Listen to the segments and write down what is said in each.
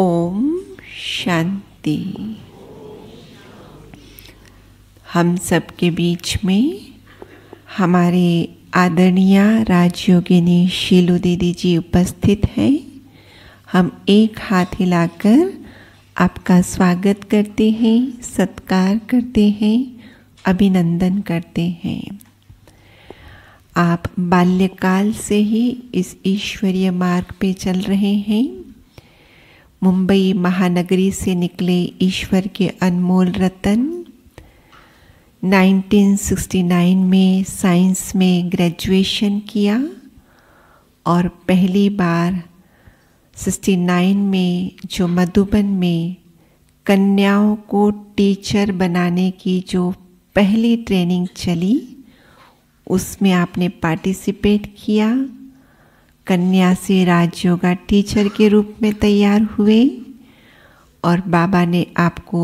ओम शांति हम सब के बीच में हमारे आदरणीय राजयोगिनी शीलू दीदी जी उपस्थित हैं हम एक हाथ हिलाकर आपका स्वागत करते हैं सत्कार करते हैं अभिनंदन करते हैं आप बाल्यकाल से ही इस ईश्वरीय मार्ग पे चल रहे हैं मुंबई महानगरी से निकले ईश्वर के अनमोल रतन 1969 में साइंस में ग्रेजुएशन किया और पहली बार 69 में जो मधुबन में कन्याओं को टीचर बनाने की जो पहली ट्रेनिंग चली उसमें आपने पार्टिसिपेट किया कन्या से राजयोगा टीचर के रूप में तैयार हुए और बाबा ने आपको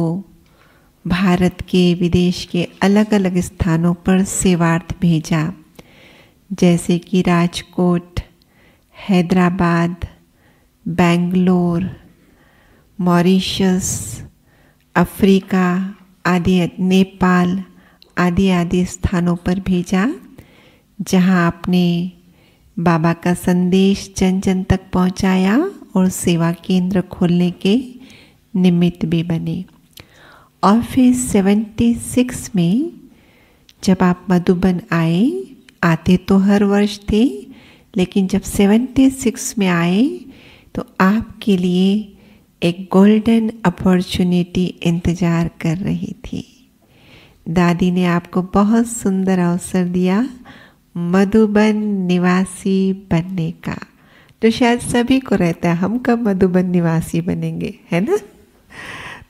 भारत के विदेश के अलग अलग स्थानों पर सेवार्थ भेजा जैसे कि राजकोट हैदराबाद बेंगलोर मॉरिशस अफ्रीका आदि नेपाल आदि आदि स्थानों पर भेजा जहाँ आपने बाबा का संदेश जन जन तक पहुंचाया और सेवा केंद्र खोलने के निमित्त भी बने और फिर 76 में जब आप मधुबन आए आते तो हर वर्ष थे लेकिन जब 76 में आए तो आपके लिए एक गोल्डन अपॉर्चुनिटी इंतज़ार कर रही थी दादी ने आपको बहुत सुंदर अवसर दिया मधुबन निवासी बनने का तो शायद सभी को रहता है हम कब मधुबन निवासी बनेंगे है ना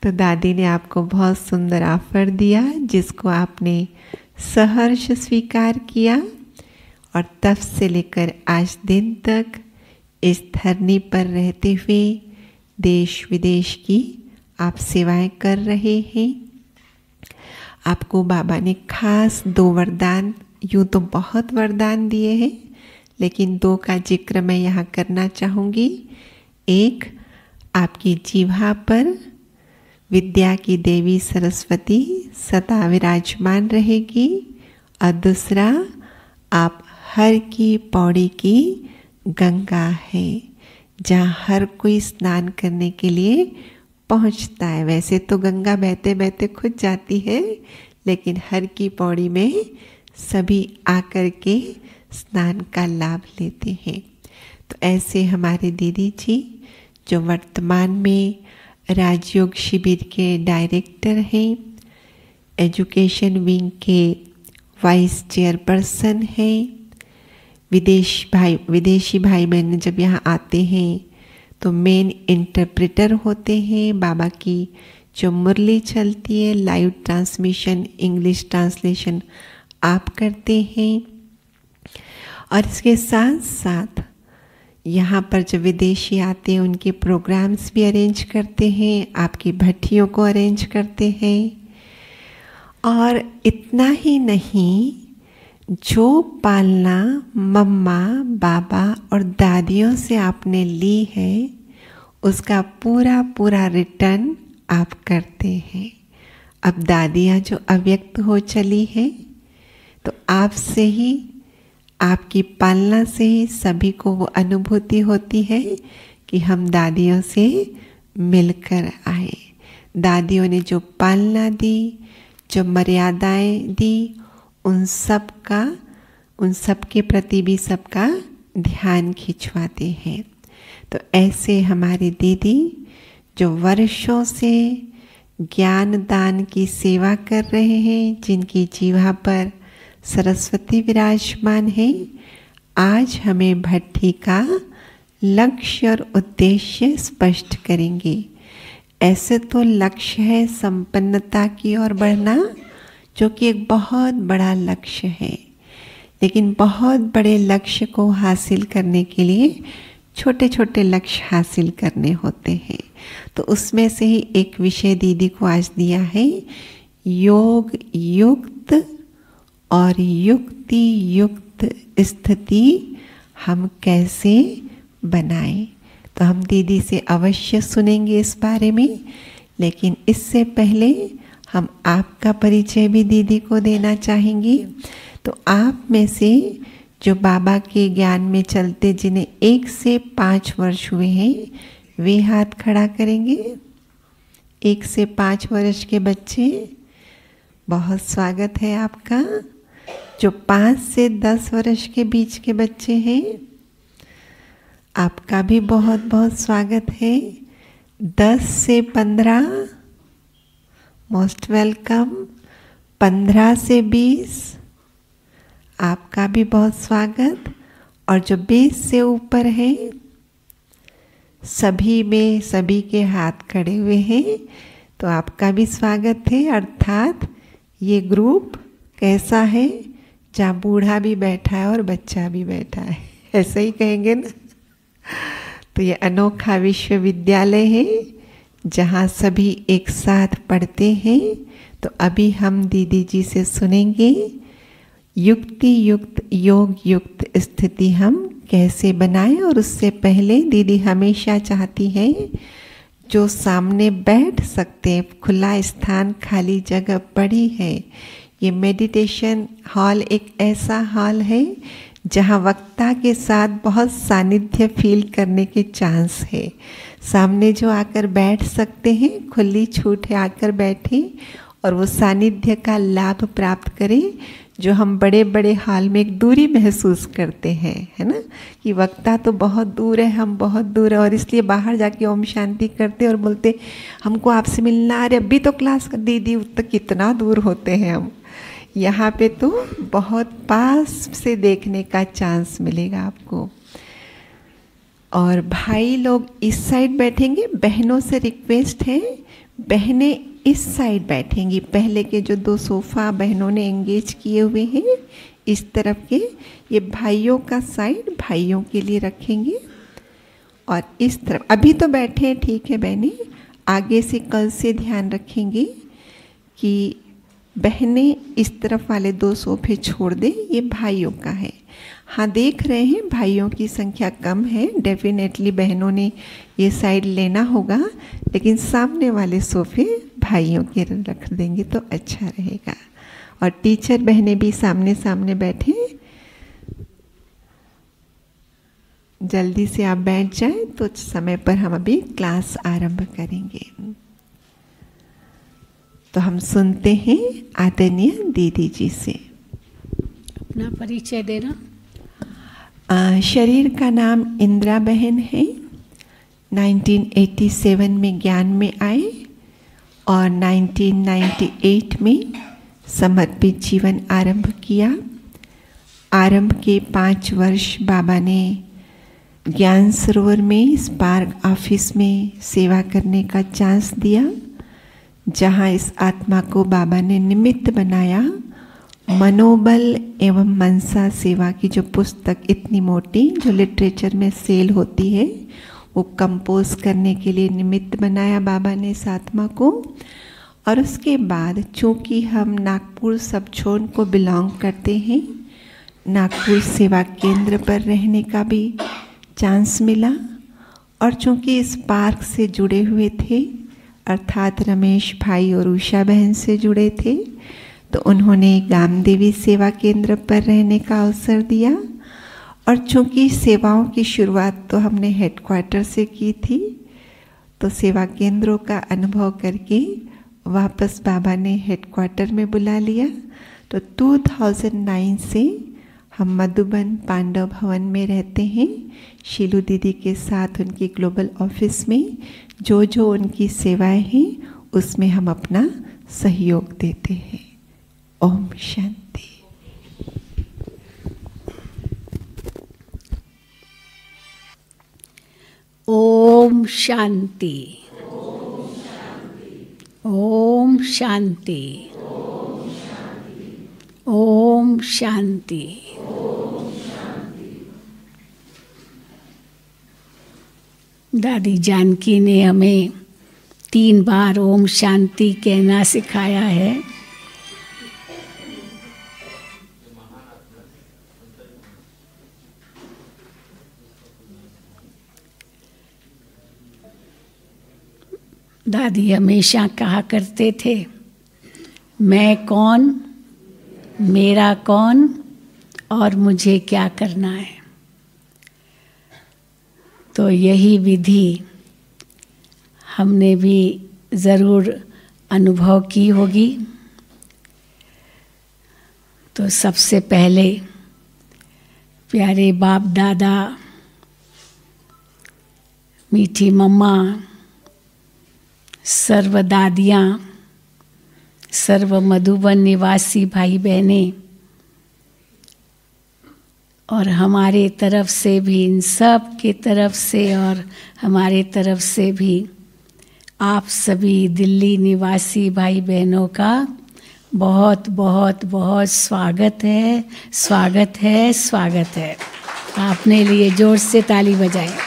तो दादी ने आपको बहुत सुंदर ऑफर दिया जिसको आपने सहर्ष स्वीकार किया और तब से लेकर आज दिन तक इस धरनी पर रहते हुए देश विदेश की आप सेवाएं कर रहे हैं आपको बाबा ने खास दो वरदान यूँ तो बहुत वरदान दिए हैं लेकिन दो का जिक्र मैं यहाँ करना चाहूँगी एक आपकी जीवा पर विद्या की देवी सरस्वती सदा विराजमान रहेगी और दूसरा आप हर की पौड़ी की गंगा है जहाँ हर कोई स्नान करने के लिए पहुँचता है वैसे तो गंगा बहते बहते खुद जाती है लेकिन हर की पौड़ी में सभी आकर के स्नान का लाभ लेते हैं तो ऐसे हमारे दीदी जी जो वर्तमान में राजयोग शिविर के डायरेक्टर हैं एजुकेशन विंग के वाइस चेयरपर्सन हैं विदेश भाई विदेशी भाई बहन जब यहाँ आते हैं तो मेन इंटरप्रेटर होते हैं बाबा की जो मुरली चलती है लाइव ट्रांसमिशन इंग्लिश ट्रांसलेशन आप करते हैं और इसके साथ साथ यहाँ पर जब विदेशी आते हैं उनके प्रोग्राम्स भी अरेंज करते हैं आपकी भट्टियों को अरेंज करते हैं और इतना ही नहीं जो पालना मम्मा बाबा और दादियों से आपने ली है उसका पूरा पूरा रिटर्न आप करते हैं अब दादियाँ जो अव्यक्त हो चली हैं तो आपसे ही आपकी पालना से ही सभी को वो अनुभूति होती है कि हम दादियों से मिलकर आए दादियों ने जो पालना दी जो मर्यादाएं दी उन सब का उन सब के प्रति भी सबका ध्यान खिंचवाते हैं तो ऐसे हमारी दीदी जो वर्षों से ज्ञान दान की सेवा कर रहे हैं जिनकी जीवा पर सरस्वती विराजमान है आज हमें भट्टी का लक्ष्य और उद्देश्य स्पष्ट करेंगे ऐसे तो लक्ष्य है संपन्नता की ओर बढ़ना जो कि एक बहुत बड़ा लक्ष्य है लेकिन बहुत बड़े लक्ष्य को हासिल करने के लिए छोटे छोटे लक्ष्य हासिल करने होते हैं तो उसमें से ही एक विषय दीदी को आज दिया है योग युक्त और युक्ति युक्त स्थिति हम कैसे बनाएं तो हम दीदी से अवश्य सुनेंगे इस बारे में लेकिन इससे पहले हम आपका परिचय भी दीदी को देना चाहेंगे तो आप में से जो बाबा के ज्ञान में चलते जिन्हें एक से पाँच वर्ष हुए हैं वे हाथ खड़ा करेंगे एक से पाँच वर्ष के बच्चे बहुत स्वागत है आपका जो पाँच से दस वर्ष के बीच के बच्चे हैं आपका भी बहुत बहुत स्वागत है दस से पंद्रह मोस्ट वेलकम पंद्रह से बीस आपका भी बहुत स्वागत और जो बीस से ऊपर है सभी में सभी के हाथ खड़े हुए हैं तो आपका भी स्वागत है अर्थात ये ग्रुप कैसा है जहाँ बूढ़ा भी बैठा है और बच्चा भी बैठा है ऐसे ही कहेंगे ना तो ये अनोखा विश्वविद्यालय है जहाँ सभी एक साथ पढ़ते हैं तो अभी हम दीदी जी से सुनेंगे युक्ति युक्त योग युक्त स्थिति हम कैसे बनाएं और उससे पहले दीदी हमेशा चाहती हैं जो सामने बैठ सकते हैं खुला स्थान खाली जगह पड़ी है ये मेडिटेशन हॉल एक ऐसा हॉल है जहाँ वक्ता के साथ बहुत सानिध्य फील करने के चांस है सामने जो आकर बैठ सकते हैं खुली छूट है आकर बैठें और वो सानिध्य का लाभ प्राप्त करें जो हम बड़े बड़े हाल में एक दूरी महसूस करते हैं है ना कि वक्ता तो बहुत दूर है हम बहुत दूर है और इसलिए बाहर जाके ओम शांति करते और बोलते हमको आपसे मिलना अरे अभी तो क्लास कर दीदी तो कितना दूर होते हैं हम यहाँ पे तो बहुत पास से देखने का चांस मिलेगा आपको और भाई लोग इस साइड बैठेंगे बहनों से रिक्वेस्ट है बहनें इस साइड बैठेंगी पहले के जो दो सोफ़ा बहनों ने एंगेज किए हुए हैं इस तरफ के ये भाइयों का साइड भाइयों के लिए रखेंगे और इस तरफ अभी तो बैठे हैं ठीक है बहनें आगे से कल से ध्यान रखेंगे कि बहनें इस तरफ वाले दो सोफे छोड़ दें ये भाइयों का है हाँ देख रहे हैं भाइयों की संख्या कम है डेफिनेटली बहनों ने ये साइड लेना होगा लेकिन सामने वाले सोफे भाइयों के रख देंगे तो अच्छा रहेगा और टीचर बहनें भी सामने सामने बैठे जल्दी से आप बैठ जाएं तो समय पर हम अभी क्लास आरंभ करेंगे तो हम सुनते हैं आदरणीय दीदी जी से अपना परिचय देना आ, शरीर का नाम इंदिरा बहन है 1987 में ज्ञान में आए और 1998 में समर्पित जीवन आरंभ किया आरंभ के पाँच वर्ष बाबा ने ज्ञान सरोवर में स्पार्क ऑफिस में सेवा करने का चांस दिया जहाँ इस आत्मा को बाबा ने निमित्त बनाया मनोबल एवं मनसा सेवा की जो पुस्तक इतनी मोटी जो लिटरेचर में सेल होती है वो कंपोज करने के लिए निमित्त बनाया बाबा ने इस आत्मा को और उसके बाद चूंकि हम नागपुर सब छोन को बिलोंग करते हैं नागपुर सेवा केंद्र पर रहने का भी चांस मिला और चूंकि इस पार्क से जुड़े हुए थे अर्थात रमेश भाई और उषा बहन से जुड़े थे तो उन्होंने गामदेवी सेवा केंद्र पर रहने का अवसर दिया और चूंकि सेवाओं की शुरुआत तो हमने हेडक्वार्टर से की थी तो सेवा केंद्रों का अनुभव करके वापस बाबा ने हेडक्वार्टर में बुला लिया तो 2009 से हम मधुबन पांडव भवन में रहते हैं शीलू दीदी के साथ उनकी ग्लोबल ऑफिस में जो जो उनकी सेवाएं हैं उसमें हम अपना सहयोग देते हैं ओम शांति ओम शांति ओम शांति ओम शांति दादी जानकी ने हमें तीन बार ओम शांति कहना सिखाया है दादी हमेशा कहा करते थे मैं कौन मेरा कौन और मुझे क्या करना है तो यही विधि हमने भी ज़रूर अनुभव की होगी तो सबसे पहले प्यारे बाप दादा मीठी मम्मा सर्व दादियाँ सर्व मधुबन निवासी भाई बहनें और हमारे तरफ से भी इन सब के तरफ से और हमारे तरफ से भी आप सभी दिल्ली निवासी भाई बहनों का बहुत बहुत बहुत स्वागत है स्वागत है स्वागत है आपने लिए जोर से ताली बजाए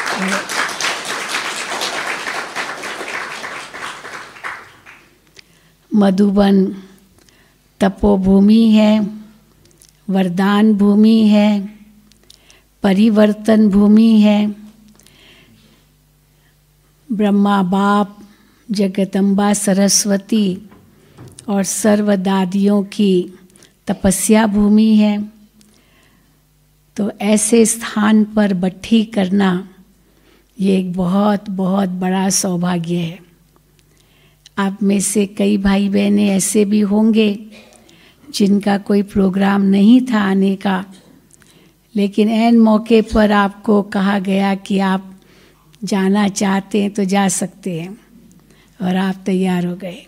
मधुबन तपोभूमि है वरदान भूमि है परिवर्तन भूमि है ब्रह्मा बाप जगदम्बा सरस्वती और सर्वदादियों की तपस्या भूमि है तो ऐसे स्थान पर बट्ठी करना ये एक बहुत बहुत बड़ा सौभाग्य है आप में से कई भाई बहनें ऐसे भी होंगे जिनका कोई प्रोग्राम नहीं था आने का लेकिन एन मौके पर आपको कहा गया कि आप जाना चाहते हैं तो जा सकते हैं और आप तैयार हो गए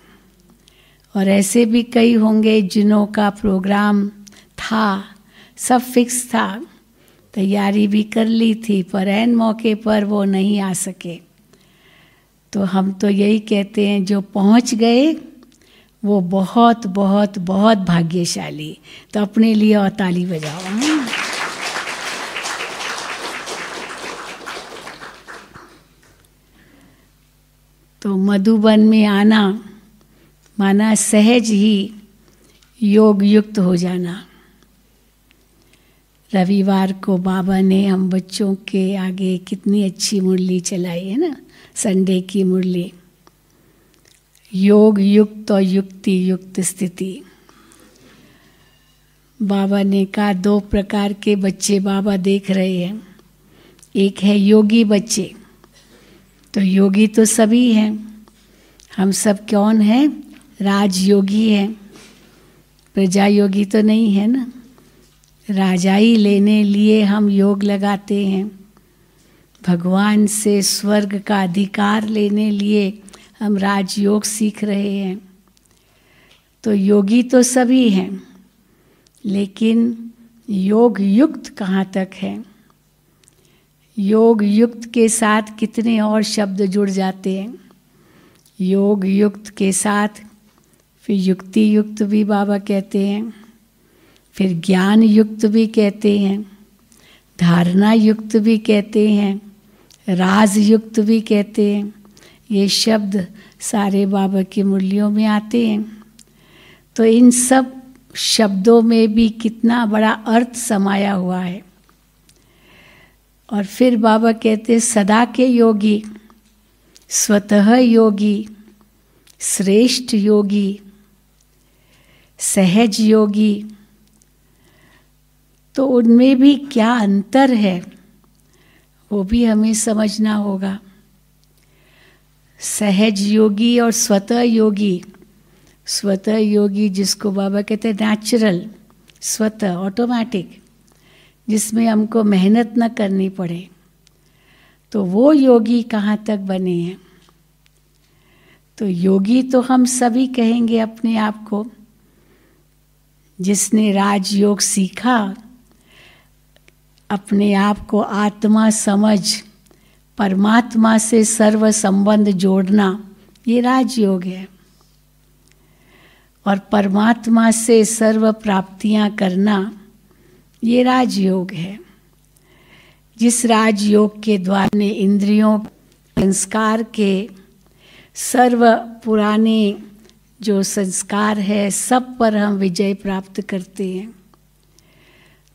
और ऐसे भी कई होंगे जिनों का प्रोग्राम था सब फिक्स था तैयारी भी कर ली थी पर एन मौके पर वो नहीं आ सके तो हम तो यही कहते हैं जो पहुंच गए वो बहुत बहुत बहुत भाग्यशाली तो अपने लिए और ताली बजाओ तो मधुबन में आना माना सहज ही योग युक्त हो जाना रविवार को बाबा ने हम बच्चों के आगे कितनी अच्छी मुरली चलाई है ना संडे की मुरली योग युक्त और युक्ति युक्त स्थिति बाबा ने कहा दो प्रकार के बच्चे बाबा देख रहे हैं एक है योगी बच्चे तो योगी तो सभी हैं हम सब कौन हैं राजयोगी हैं प्रजा योगी तो नहीं है ना राजाई लेने लिए हम योग लगाते हैं भगवान से स्वर्ग का अधिकार लेने लिए हम राजयोग सीख रहे हैं तो योगी तो सभी हैं लेकिन योग युक्त कहाँ तक है योग युक्त के साथ कितने और शब्द जुड़ जाते हैं योग युक्त के साथ फिर युक्ति युक्त भी बाबा कहते हैं फिर ज्ञान युक्त भी कहते हैं धारणा युक्त भी कहते हैं राज युक्त भी कहते हैं ये शब्द सारे बाबा के मूल्यों में आते हैं तो इन सब शब्दों में भी कितना बड़ा अर्थ समाया हुआ है और फिर बाबा कहते सदा के योगी स्वतः योगी श्रेष्ठ योगी सहज योगी तो उनमें भी क्या अंतर है वो भी हमें समझना होगा सहज योगी और स्वतः योगी स्वतः योगी जिसको बाबा कहते हैं नेचुरल स्वतः ऑटोमेटिक जिसमें हमको मेहनत न करनी पड़े तो वो योगी कहाँ तक बने हैं तो योगी तो हम सभी कहेंगे अपने आप को जिसने राजयोग सीखा अपने आप को आत्मा समझ परमात्मा से सर्व संबंध जोड़ना ये राजयोग है और परमात्मा से सर्व प्राप्तियां करना ये राजयोग है जिस राजयोग के द्वारा ने इंद्रियों संस्कार के सर्व पुराने जो संस्कार है सब पर हम विजय प्राप्त करते हैं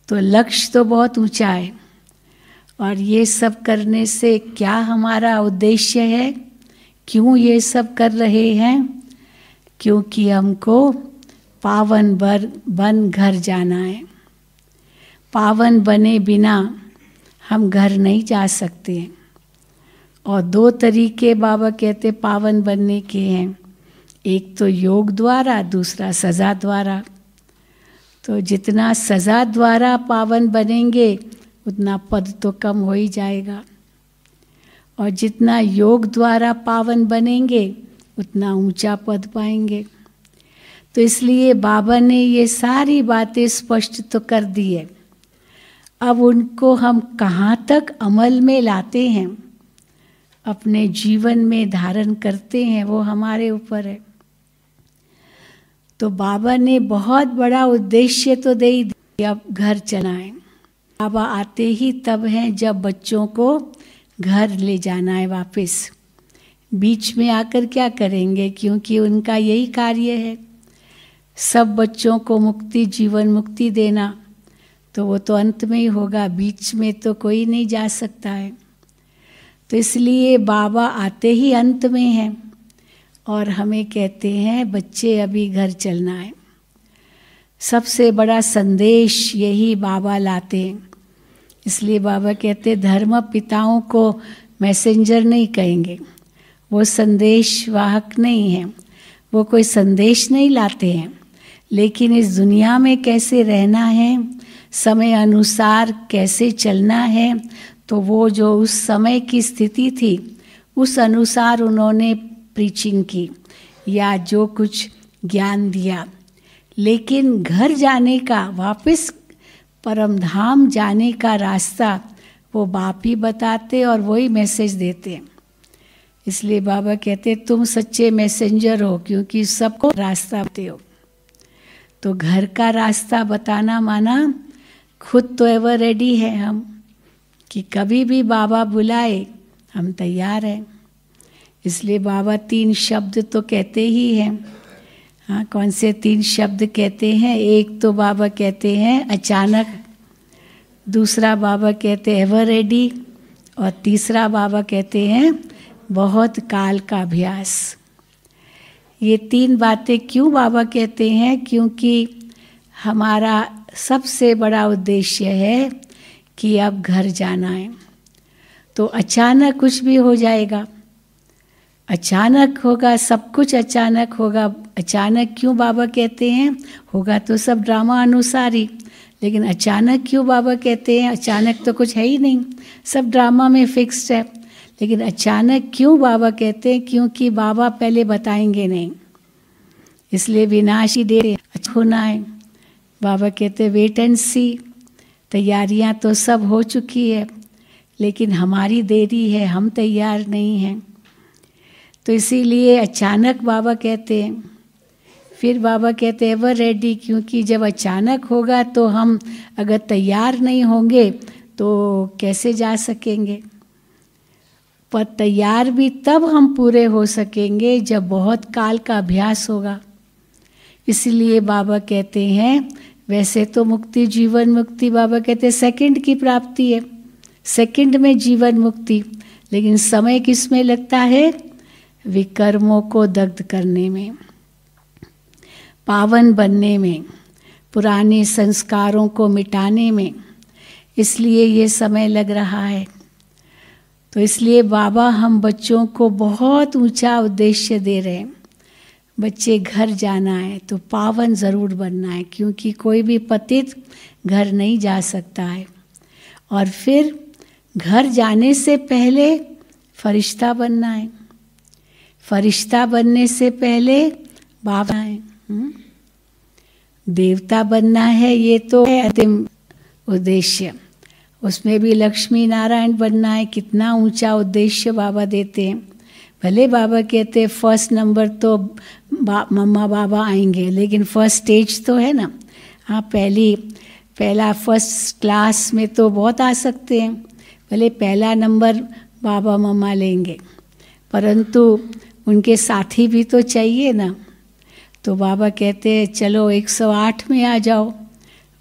तो लक्ष्य तो बहुत ऊंचा है और ये सब करने से क्या हमारा उद्देश्य है क्यों ये सब कर रहे हैं क्योंकि हमको पावन बर बन घर जाना है पावन बने बिना हम घर नहीं जा सकते और दो तरीके बाबा कहते पावन बनने के हैं एक तो योग द्वारा दूसरा सज़ा द्वारा तो जितना सज़ा द्वारा पावन बनेंगे उतना पद तो कम हो ही जाएगा और जितना योग द्वारा पावन बनेंगे उतना ऊंचा पद पाएंगे तो इसलिए बाबा ने ये सारी बातें स्पष्ट तो कर दी है अब उनको हम कहाँ तक अमल में लाते हैं अपने जीवन में धारण करते हैं वो हमारे ऊपर है तो बाबा ने बहुत बड़ा उद्देश्य तो दे ही दिया घर चलाएं बाबा आते ही तब हैं जब बच्चों को घर ले जाना है वापस बीच में आकर क्या करेंगे क्योंकि उनका यही कार्य है सब बच्चों को मुक्ति जीवन मुक्ति देना तो वो तो अंत में ही होगा बीच में तो कोई नहीं जा सकता है तो इसलिए बाबा आते ही अंत में हैं और हमें कहते हैं बच्चे अभी घर चलना है सबसे बड़ा संदेश यही बाबा लाते हैं इसलिए बाबा कहते धर्म पिताओं को मैसेंजर नहीं कहेंगे वो संदेश वाहक नहीं है वो कोई संदेश नहीं लाते हैं लेकिन इस दुनिया में कैसे रहना है समय अनुसार कैसे चलना है तो वो जो उस समय की स्थिति थी उस अनुसार उन्होंने प्रीचिंग की या जो कुछ ज्ञान दिया लेकिन घर जाने का वापस परमधाम जाने का रास्ता वो बाप ही बताते और वही मैसेज देते इसलिए बाबा कहते तुम सच्चे मैसेंजर हो क्योंकि सबको रास्ता देते हो तो घर का रास्ता बताना माना खुद तो एवर रेडी है हम कि कभी भी बाबा बुलाए हम तैयार हैं इसलिए बाबा तीन शब्द तो कहते ही हैं हाँ कौन से तीन शब्द कहते हैं एक तो बाबा कहते हैं अचानक दूसरा बाबा कहते हैं एवर रेडी और तीसरा बाबा कहते हैं बहुत काल का अभ्यास ये तीन बातें क्यों बाबा कहते हैं क्योंकि हमारा सबसे बड़ा उद्देश्य है कि अब घर जाना है तो अचानक कुछ भी हो जाएगा अचानक होगा सब कुछ अचानक होगा अचानक क्यों बाबा कहते हैं होगा तो सब ड्रामा अनुसार ही लेकिन अचानक क्यों बाबा कहते हैं अचानक तो कुछ है ही नहीं सब ड्रामा में फिक्स्ड है लेकिन अचानक क्यों बाबा कहते हैं क्योंकि बाबा पहले बताएंगे नहीं इसलिए विनाश ही दे होना है बाबा कहते वेट एंड सी तैयारियां तो सब हो चुकी है लेकिन हमारी देरी है हम तैयार नहीं हैं तो इसीलिए अचानक बाबा कहते हैं फिर बाबा कहते हैं एवर रेडी क्योंकि जब अचानक होगा तो हम अगर तैयार नहीं होंगे तो कैसे जा सकेंगे पर तैयार भी तब हम पूरे हो सकेंगे जब बहुत काल का अभ्यास होगा इसलिए बाबा कहते हैं वैसे तो मुक्ति जीवन मुक्ति बाबा कहते हैं सेकंड की प्राप्ति है सेकंड में जीवन मुक्ति लेकिन समय किस में लगता है विकर्मों को दग्ध करने में पावन बनने में पुराने संस्कारों को मिटाने में इसलिए ये समय लग रहा है तो इसलिए बाबा हम बच्चों को बहुत ऊंचा उद्देश्य दे रहे हैं बच्चे घर जाना है तो पावन ज़रूर बनना है क्योंकि कोई भी पतित घर नहीं जा सकता है और फिर घर जाने से पहले फरिश्ता बनना है फरिश्ता बनने से पहले बाबा है हम्म। देवता बनना है ये तो है अंतिम उद्देश्य उसमें भी लक्ष्मी नारायण बनना है कितना ऊंचा उद्देश्य बाबा देते हैं भले बाबा कहते फर्स्ट नंबर तो बा, मम्मा बाबा आएंगे लेकिन फर्स्ट स्टेज तो है ना हाँ पहली पहला फर्स्ट क्लास में तो बहुत आ सकते हैं भले पहला नंबर बाबा मम्मा लेंगे परंतु उनके साथी भी तो चाहिए ना तो बाबा कहते हैं चलो 108 में आ जाओ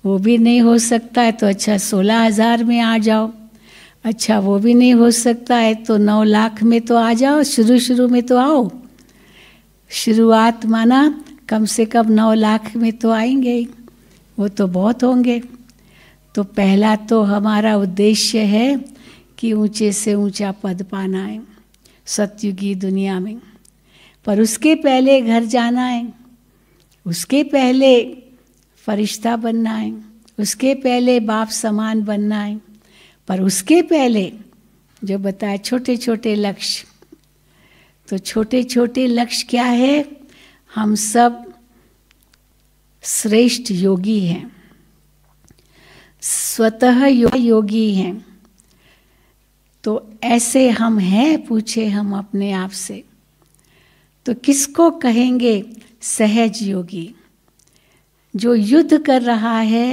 वो भी नहीं हो सकता है तो अच्छा सोलह हज़ार में आ जाओ अच्छा वो भी नहीं हो सकता है तो नौ लाख में तो आ जाओ शुरू शुरू में तो आओ शुरुआत माना कम से कम नौ लाख में तो आएंगे वो तो बहुत होंगे तो पहला तो हमारा उद्देश्य है कि ऊंचे से ऊंचा पद पाना है सत्युगी दुनिया में पर उसके पहले घर जाना है उसके पहले फरिश्ता बनना है उसके पहले बाप समान बनना है पर उसके पहले जो बताया छोटे छोटे लक्ष्य तो छोटे छोटे लक्ष्य क्या है हम सब श्रेष्ठ योगी हैं स्वतः योगी हैं तो ऐसे हम हैं पूछे हम अपने आप से तो किसको कहेंगे सहज योगी जो युद्ध कर रहा है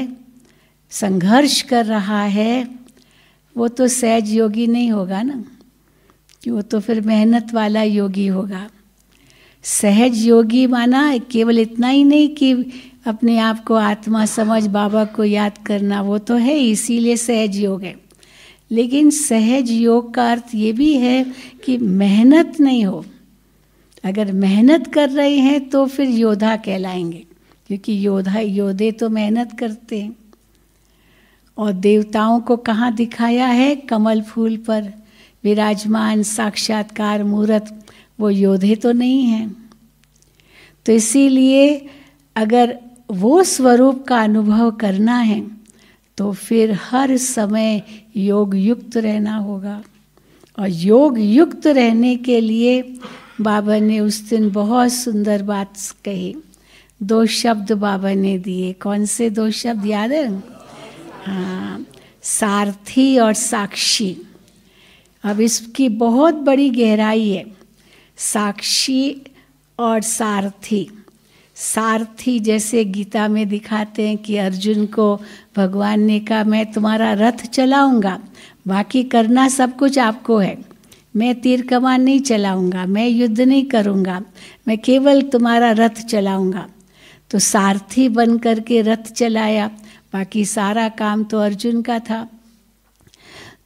संघर्ष कर रहा है वो तो सहज योगी नहीं होगा ना कि वो तो फिर मेहनत वाला योगी होगा सहज योगी माना केवल इतना ही नहीं कि अपने आप को आत्मा समझ बाबा को याद करना वो तो है इसीलिए सहज योग है लेकिन सहज योग का अर्थ ये भी है कि मेहनत नहीं हो अगर मेहनत कर रहे हैं तो फिर योद्धा कहलाएंगे क्योंकि योद्धा योद्धे तो मेहनत करते हैं और देवताओं को कहाँ दिखाया है कमल फूल पर विराजमान साक्षात्कार मूर्त वो योद्धे तो नहीं हैं तो इसीलिए अगर वो स्वरूप का अनुभव करना है तो फिर हर समय योग युक्त रहना होगा और योग युक्त रहने के लिए बाबा ने उस दिन बहुत सुंदर बात कही दो शब्द बाबा ने दिए कौन से दो शब्द याद है हाँ, सारथी और साक्षी अब इसकी बहुत बड़ी गहराई है साक्षी और सारथी सारथी जैसे गीता में दिखाते हैं कि अर्जुन को भगवान ने कहा मैं तुम्हारा रथ चलाऊंगा बाकी करना सब कुछ आपको है मैं तीर कमान नहीं चलाऊंगा मैं युद्ध नहीं करूंगा मैं केवल तुम्हारा रथ चलाऊंगा तो सारथी बन करके रथ चलाया बाकी सारा काम तो अर्जुन का था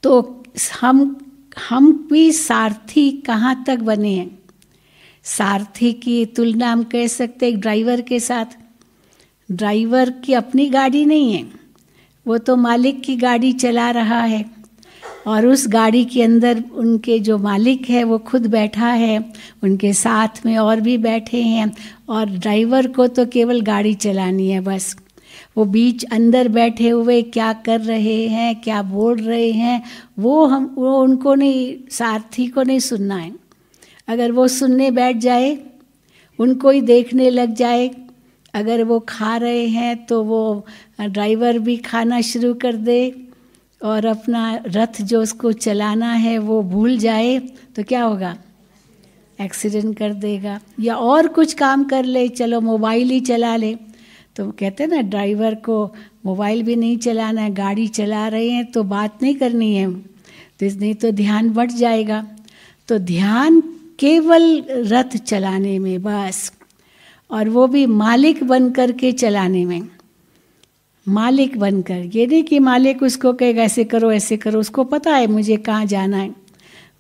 तो हम हम भी सारथी कहाँ तक बने हैं सारथी की तुलना हम कह सकते हैं ड्राइवर के साथ ड्राइवर की अपनी गाड़ी नहीं है वो तो मालिक की गाड़ी चला रहा है और उस गाड़ी के अंदर उनके जो मालिक है वो खुद बैठा है उनके साथ में और भी बैठे हैं और ड्राइवर को तो केवल गाड़ी चलानी है बस वो बीच अंदर बैठे हुए क्या कर रहे हैं क्या बोल रहे हैं वो हम वो उनको नहीं सारथी को नहीं सुनना है अगर वो सुनने बैठ जाए उनको ही देखने लग जाए अगर वो खा रहे हैं तो वो ड्राइवर भी खाना शुरू कर दे और अपना रथ जो उसको चलाना है वो भूल जाए तो क्या होगा एक्सीडेंट कर देगा या और कुछ काम कर ले चलो मोबाइल ही चला ले तो कहते हैं ना ड्राइवर को मोबाइल भी नहीं चलाना है गाड़ी चला रहे हैं तो बात नहीं करनी है तो इस नहीं तो ध्यान बढ़ जाएगा तो ध्यान केवल रथ चलाने में बस और वो भी मालिक बन कर के चलाने में मालिक बनकर ये नहीं कि मालिक उसको कहेगा ऐसे करो ऐसे करो उसको पता है मुझे कहाँ जाना है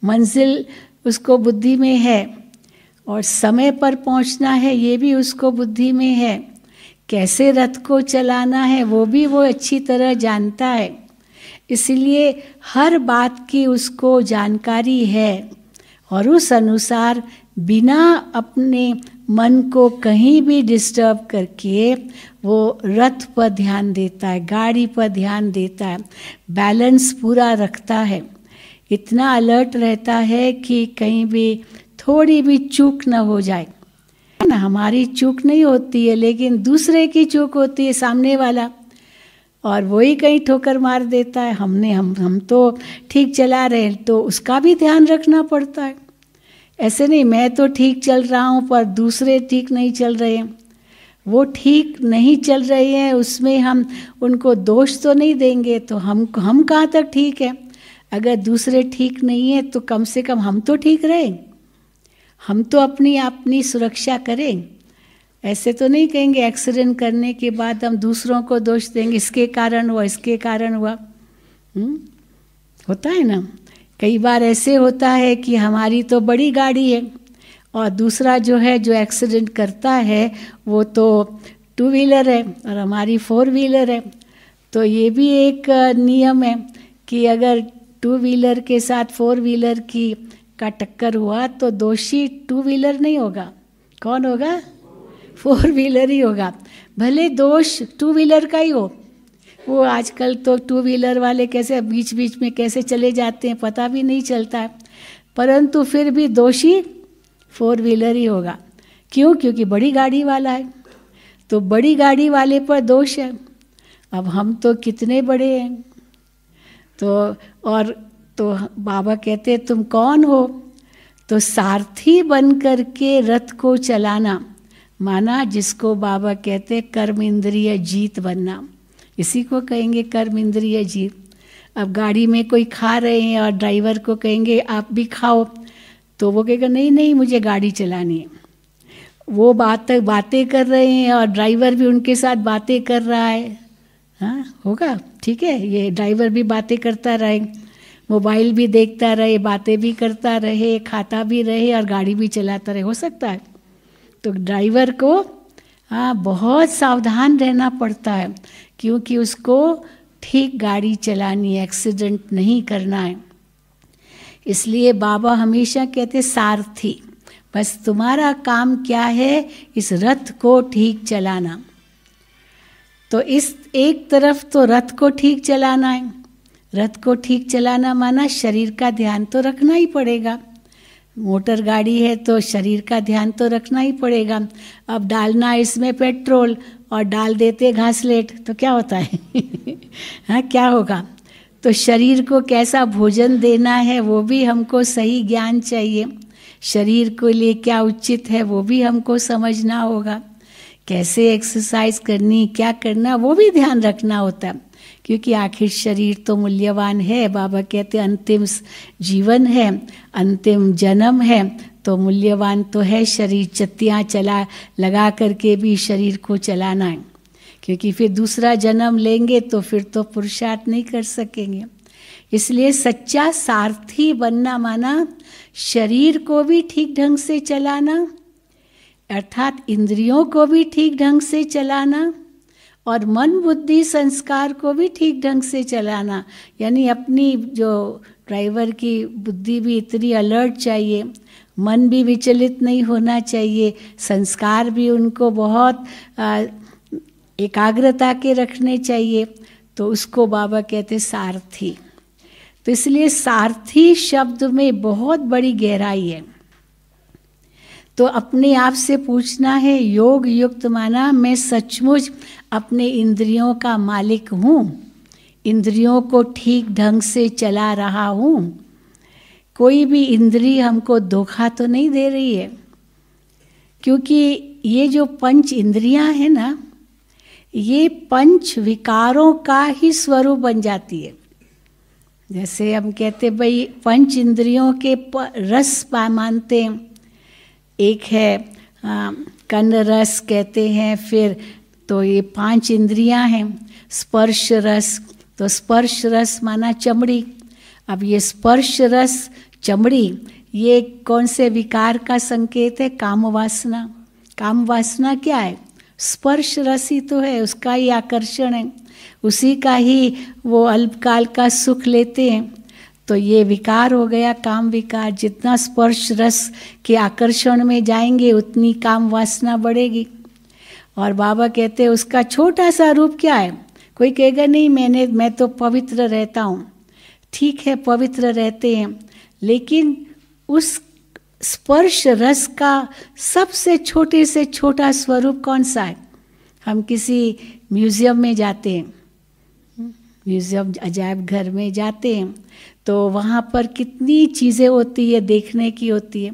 मंजिल उसको बुद्धि में है और समय पर पहुँचना है ये भी उसको बुद्धि में है कैसे रथ को चलाना है वो भी वो अच्छी तरह जानता है इसलिए हर बात की उसको जानकारी है और उस अनुसार बिना अपने मन को कहीं भी डिस्टर्ब करके वो रथ पर ध्यान देता है गाड़ी पर ध्यान देता है बैलेंस पूरा रखता है इतना अलर्ट रहता है कि कहीं भी थोड़ी भी चूक न हो जाए ना हमारी चूक नहीं होती है लेकिन दूसरे की चूक होती है सामने वाला और वही कहीं ठोकर मार देता है हमने हम हम तो ठीक चला रहे हैं तो उसका भी ध्यान रखना पड़ता है ऐसे नहीं मैं तो ठीक चल रहा हूँ पर दूसरे ठीक नहीं चल रहे हैं वो ठीक नहीं चल रहे हैं उसमें हम उनको दोष तो नहीं देंगे तो हम हम कहाँ तक ठीक है अगर दूसरे ठीक नहीं है तो कम से कम हम तो ठीक रहें हम तो अपनी अपनी सुरक्षा करें ऐसे तो नहीं कहेंगे एक्सीडेंट करने के बाद हम दूसरों को दोष देंगे इसके कारण हुआ इसके कारण हुआ हुँ? हम्म? होता है ना कई बार ऐसे होता है कि हमारी तो बड़ी गाड़ी है और दूसरा जो है जो एक्सीडेंट करता है वो तो टू व्हीलर है और हमारी फोर व्हीलर है तो ये भी एक नियम है कि अगर टू व्हीलर के साथ फोर व्हीलर की का टक्कर हुआ तो दोषी टू व्हीलर नहीं होगा कौन होगा फोर व्हीलर ही होगा भले दोष टू व्हीलर का ही हो वो आजकल तो टू व्हीलर वाले कैसे बीच बीच में कैसे चले जाते हैं पता भी नहीं चलता है परंतु फिर भी दोषी फोर व्हीलर ही होगा क्यों क्योंकि बड़ी गाड़ी वाला है तो बड़ी गाड़ी वाले पर दोष है अब हम तो कितने बड़े हैं तो और तो बाबा कहते तुम कौन हो तो सारथी बन कर के रथ को चलाना माना जिसको बाबा कहते कर्म इंद्रिय जीत बनना इसी को कहेंगे कर्म इंद्रिय जीत अब गाड़ी में कोई खा रहे हैं और ड्राइवर को कहेंगे आप भी खाओ तो वो कहेगा नहीं नहीं मुझे गाड़ी चलानी है वो बात बातें कर रहे हैं और ड्राइवर भी उनके साथ बातें कर रहा है हाँ होगा ठीक है ये ड्राइवर भी बातें करता रहे मोबाइल भी देखता रहे बातें भी करता रहे खाता भी रहे और गाड़ी भी चलाता रहे हो सकता है तो ड्राइवर को हाँ बहुत सावधान रहना पड़ता है क्योंकि उसको ठीक गाड़ी चलानी है एक्सीडेंट नहीं करना है इसलिए बाबा हमेशा कहते सारथी बस तुम्हारा काम क्या है इस रथ को ठीक चलाना तो इस एक तरफ तो रथ को ठीक चलाना है रथ को ठीक चलाना माना शरीर का ध्यान तो रखना ही पड़ेगा मोटर गाड़ी है तो शरीर का ध्यान तो रखना ही पड़ेगा अब डालना इसमें पेट्रोल और डाल देते घासलेट तो क्या होता है हाँ क्या होगा तो शरीर को कैसा भोजन देना है वो भी हमको सही ज्ञान चाहिए शरीर के लिए क्या उचित है वो भी हमको समझना होगा कैसे एक्सरसाइज करनी क्या करना वो भी ध्यान रखना होता है क्योंकि आखिर शरीर तो मूल्यवान है बाबा कहते अंतिम जीवन है अंतिम जन्म है तो मूल्यवान तो है शरीर चत्तियाँ चला लगा करके भी शरीर को चलाना है क्योंकि फिर दूसरा जन्म लेंगे तो फिर तो पुरुषार्थ नहीं कर सकेंगे इसलिए सच्चा सारथी बनना माना शरीर को भी ठीक ढंग से चलाना अर्थात इंद्रियों को भी ठीक ढंग से चलाना और मन बुद्धि संस्कार को भी ठीक ढंग से चलाना यानी अपनी जो ड्राइवर की बुद्धि भी इतनी अलर्ट चाहिए मन भी विचलित नहीं होना चाहिए संस्कार भी उनको बहुत एकाग्रता के रखने चाहिए तो उसको बाबा कहते सारथी तो इसलिए सारथी शब्द में बहुत बड़ी गहराई है तो अपने आप से पूछना है योग युक्त माना मैं सचमुच अपने इंद्रियों का मालिक हूँ इंद्रियों को ठीक ढंग से चला रहा हूँ कोई भी इंद्री हमको धोखा तो नहीं दे रही है क्योंकि ये जो पंच इंद्रियाँ हैं ना ये पंच विकारों का ही स्वरूप बन जाती है जैसे हम कहते भाई पंच इंद्रियों के रस पा मानते हैं एक है कन रस कहते हैं फिर तो ये पांच इंद्रियां हैं स्पर्श रस तो स्पर्श रस माना चमड़ी अब ये स्पर्श रस चमड़ी ये कौन से विकार का संकेत है काम वासना काम वासना क्या है स्पर्श रस ही तो है उसका ही आकर्षण है उसी का ही वो अल्पकाल का सुख लेते हैं तो ये विकार हो गया काम विकार जितना स्पर्श रस के आकर्षण में जाएंगे उतनी काम वासना बढ़ेगी और बाबा कहते हैं उसका छोटा सा रूप क्या है कोई कहेगा नहीं मैंने मैं तो पवित्र रहता हूँ ठीक है पवित्र रहते हैं लेकिन उस स्पर्श रस का सबसे छोटे से छोटा स्वरूप कौन सा है हम किसी म्यूज़ियम में जाते हैं म्यूज़ियम अजायब घर में जाते हैं तो वहाँ पर कितनी चीज़ें होती है देखने की होती है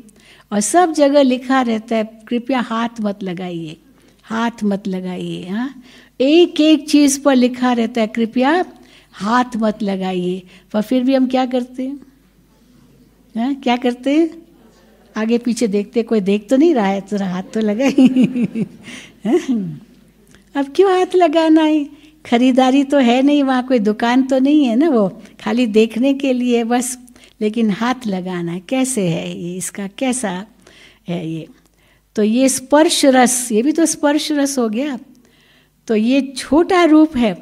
और सब जगह लिखा रहता है कृपया हाथ मत लगाइए हाथ मत लगाइए हाँ एक एक चीज़ पर लिखा रहता है कृपया हाथ मत लगाइए पर फिर भी हम क्या करते हैं हाँ? क्या करते हैं आगे पीछे देखते कोई देख तो नहीं रहा है तो हाथ तो लगाए हाँ। अब क्यों हाथ लगाना है खरीदारी तो है नहीं वहाँ कोई दुकान तो नहीं है ना वो खाली देखने के लिए बस लेकिन हाथ लगाना कैसे है ये इसका कैसा है ये तो ये स्पर्श रस ये भी तो स्पर्श रस हो गया तो ये छोटा रूप है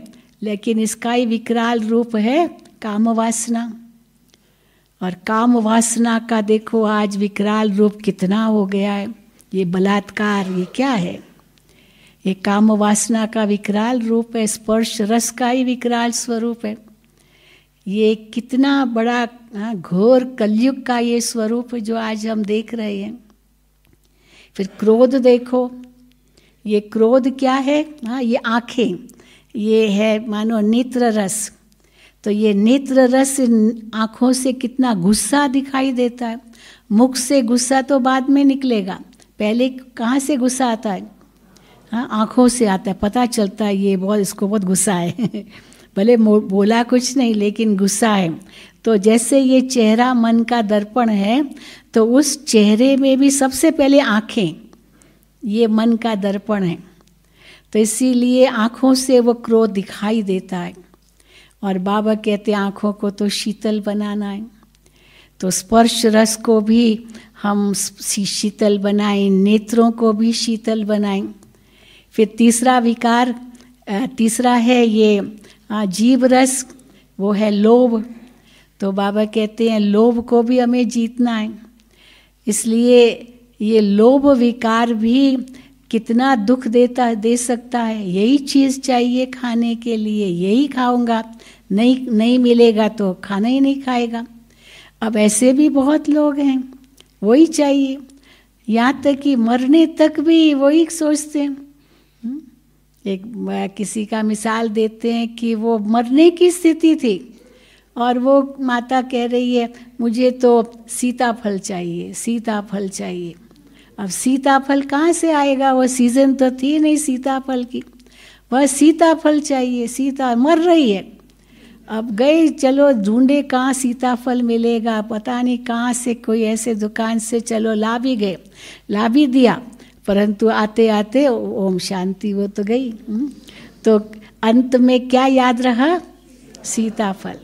लेकिन इसका ही विकराल रूप है काम वासना और काम वासना का देखो आज विकराल रूप कितना हो गया है ये बलात्कार ये क्या है ये काम वासना का विकराल रूप है स्पर्श रस का ही विकराल स्वरूप है ये कितना बड़ा हाँ, घोर कलयुग का ये स्वरूप जो आज हम देख रहे हैं फिर क्रोध देखो ये क्रोध क्या है हाँ ये आँखें ये है मानो नेत्र रस तो ये नेत्र रस आँखों से कितना गुस्सा दिखाई देता है मुख से गुस्सा तो बाद में निकलेगा पहले कहाँ से गुस्सा आता है हाँ आँखों से आता है पता चलता है ये बहुत इसको बहुत गुस्सा है भले बोला कुछ नहीं लेकिन गुस्सा है तो जैसे ये चेहरा मन का दर्पण है तो उस चेहरे में भी सबसे पहले आँखें ये मन का दर्पण है तो इसीलिए आँखों से वो क्रोध दिखाई देता है और बाबा कहते आँखों को तो शीतल बनाना है तो स्पर्श रस को भी हम शीतल बनाएं नेत्रों को भी शीतल बनाएं फिर तीसरा विकार तीसरा है ये जीव रस वो है लोभ तो बाबा कहते हैं लोभ को भी हमें जीतना है इसलिए ये लोभ विकार भी कितना दुख देता दे सकता है यही चीज़ चाहिए खाने के लिए यही खाऊंगा नहीं नहीं मिलेगा तो खाना ही नहीं खाएगा अब ऐसे भी बहुत लोग हैं वही चाहिए यहाँ तक कि मरने तक भी वही सोचते हैं एक किसी का मिसाल देते हैं कि वो मरने की स्थिति थी और वो माता कह रही है मुझे तो सीताफल चाहिए सीताफल चाहिए अब सीताफल कहाँ से आएगा वो सीज़न तो थी नहीं सीताफल की वह सीताफल चाहिए सीता मर रही है अब गए चलो ढूंढे कहाँ सीताफल मिलेगा पता नहीं कहाँ से कोई ऐसे दुकान से चलो ला भी गए ला भी दिया परंतु आते आते ओम शांति वो तो गई हम्म। तो अंत में क्या याद रहा सीताफल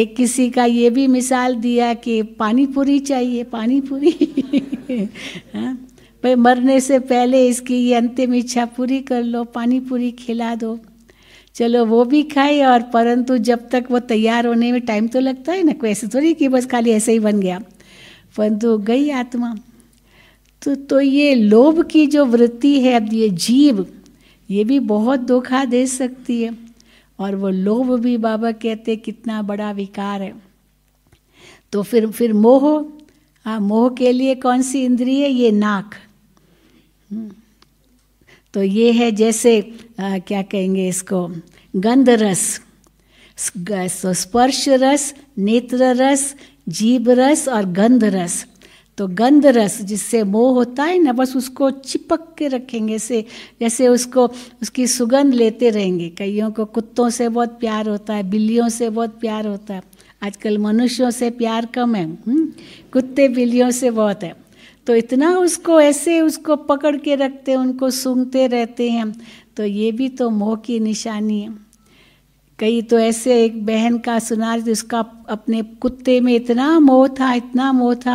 एक किसी का ये भी मिसाल दिया कि पानी पूरी चाहिए पानी पूरी हाँ? भाई मरने से पहले इसकी ये अंतिम इच्छा पूरी कर लो पानी पूरी खिला दो चलो वो भी खाए और परंतु जब तक वो तैयार होने में टाइम तो लगता है ना कोई ऐसे थोड़ी कि बस खाली ऐसे ही बन गया परंतु गई आत्मा तो तो ये लोभ की जो वृत्ति है अब ये जीव ये भी बहुत धोखा दे सकती है और वो लोभ भी बाबा कहते कितना बड़ा विकार है तो फिर फिर मोह हाँ मोह के लिए कौन सी इंद्रिय है ये नाक हम्म। तो ये है जैसे आ, क्या कहेंगे इसको गंध रस स्पर्श रस नेत्र रस जीव रस और गंध रस तो गंध रस जिससे मोह होता है ना बस उसको चिपक के रखेंगे से जैसे उसको उसकी सुगंध लेते रहेंगे कईयों को कुत्तों से बहुत प्यार होता है बिल्लियों से बहुत प्यार होता है आजकल मनुष्यों से प्यार कम है हम्म? कुत्ते बिल्लियों से बहुत है तो इतना उसको ऐसे उसको पकड़ के रखते उनको सूंघते रहते हैं तो ये भी तो मोह की निशानी है कई तो ऐसे एक बहन का सुना तो उसका अपने कुत्ते में इतना मोह था इतना मोह था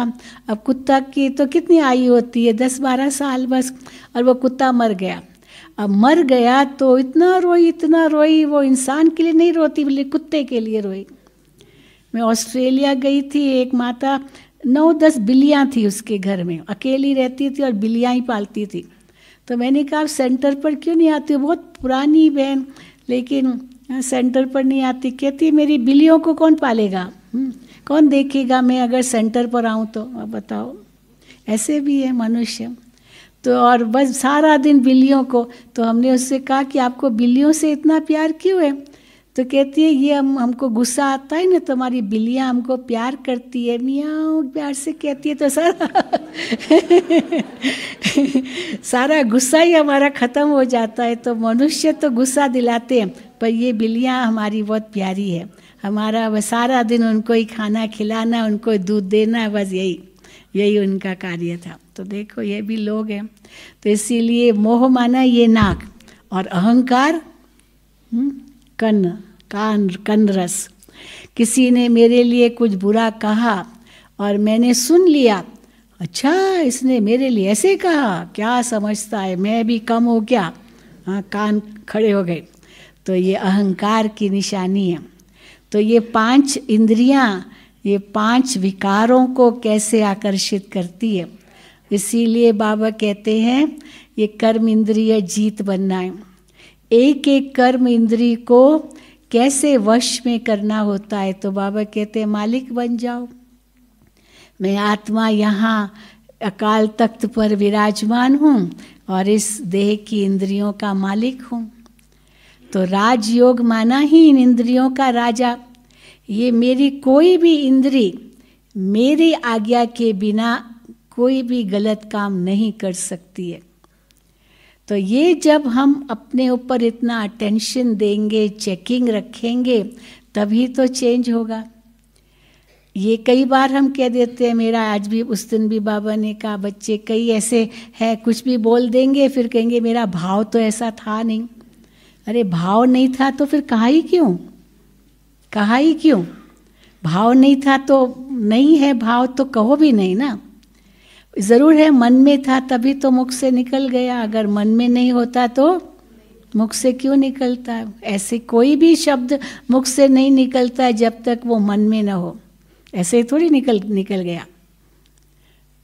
अब कुत्ता की तो कितनी आयु होती है दस बारह साल बस और वो कुत्ता मर गया अब मर गया तो इतना रोई इतना रोई वो इंसान के लिए नहीं रोती बोले कुत्ते के लिए रोई मैं ऑस्ट्रेलिया गई थी एक माता नौ दस बिल्लियाँ थी उसके घर में अकेली रहती थी और बिल्लियाँ ही पालती थी तो मैंने कहा सेंटर पर क्यों नहीं आती बहुत पुरानी बहन लेकिन सेंटर पर नहीं आती कहती मेरी बिलियों को कौन पालेगा हम्म, कौन देखेगा मैं अगर सेंटर पर आऊँ तो अब बताओ ऐसे भी है मनुष्य तो और बस सारा दिन बिल्लियों को तो हमने उससे कहा कि आपको बिल्लियों से इतना प्यार क्यों है तो कहती है ये हम हमको गुस्सा आता है ना तुम्हारी बिल्लियाँ हमको प्यार करती है मियाँ प्यार से कहती है तो सारा सारा गुस्सा ही हमारा ख़त्म हो जाता है तो मनुष्य तो गुस्सा दिलाते हैं पर ये बिल्लियाँ हमारी बहुत प्यारी है हमारा वह सारा दिन उनको ही खाना खिलाना उनको दूध देना बस यही यही उनका कार्य था तो देखो ये भी लोग हैं तो इसीलिए मोह माना ये नाक और अहंकार हम्म, कन्ना कान कनरस किसी ने मेरे लिए कुछ बुरा कहा और मैंने सुन लिया अच्छा इसने मेरे लिए ऐसे कहा क्या समझता है मैं भी कम हो क्या हाँ कान खड़े हो गए तो ये अहंकार की निशानी है तो ये पांच इंद्रियां ये पांच विकारों को कैसे आकर्षित करती है इसीलिए बाबा कहते हैं ये कर्म इंद्रिय जीत बनना है एक एक कर्म इंद्री को कैसे वश में करना होता है तो बाबा कहते हैं मालिक बन जाओ मैं आत्मा यहाँ अकाल तख्त पर विराजमान हूँ और इस देह की इंद्रियों का मालिक हूँ तो राजयोग माना ही इन इंद्रियों का राजा ये मेरी कोई भी इंद्री मेरी आज्ञा के बिना कोई भी गलत काम नहीं कर सकती है तो ये जब हम अपने ऊपर इतना अटेंशन देंगे चेकिंग रखेंगे तभी तो चेंज होगा ये कई बार हम कह देते हैं मेरा आज भी उस दिन भी बाबा ने कहा बच्चे कई ऐसे हैं कुछ भी बोल देंगे फिर कहेंगे मेरा भाव तो ऐसा था नहीं अरे भाव नहीं था तो फिर कहा ही क्यों कहा ही क्यों भाव नहीं था तो नहीं है भाव तो कहो भी नहीं ना ज़रूर है मन में था तभी तो मुख से निकल गया अगर मन में नहीं होता तो मुख से क्यों निकलता है ऐसे कोई भी शब्द मुख से नहीं निकलता है जब तक वो मन में ना हो ऐसे थोड़ी निकल निकल गया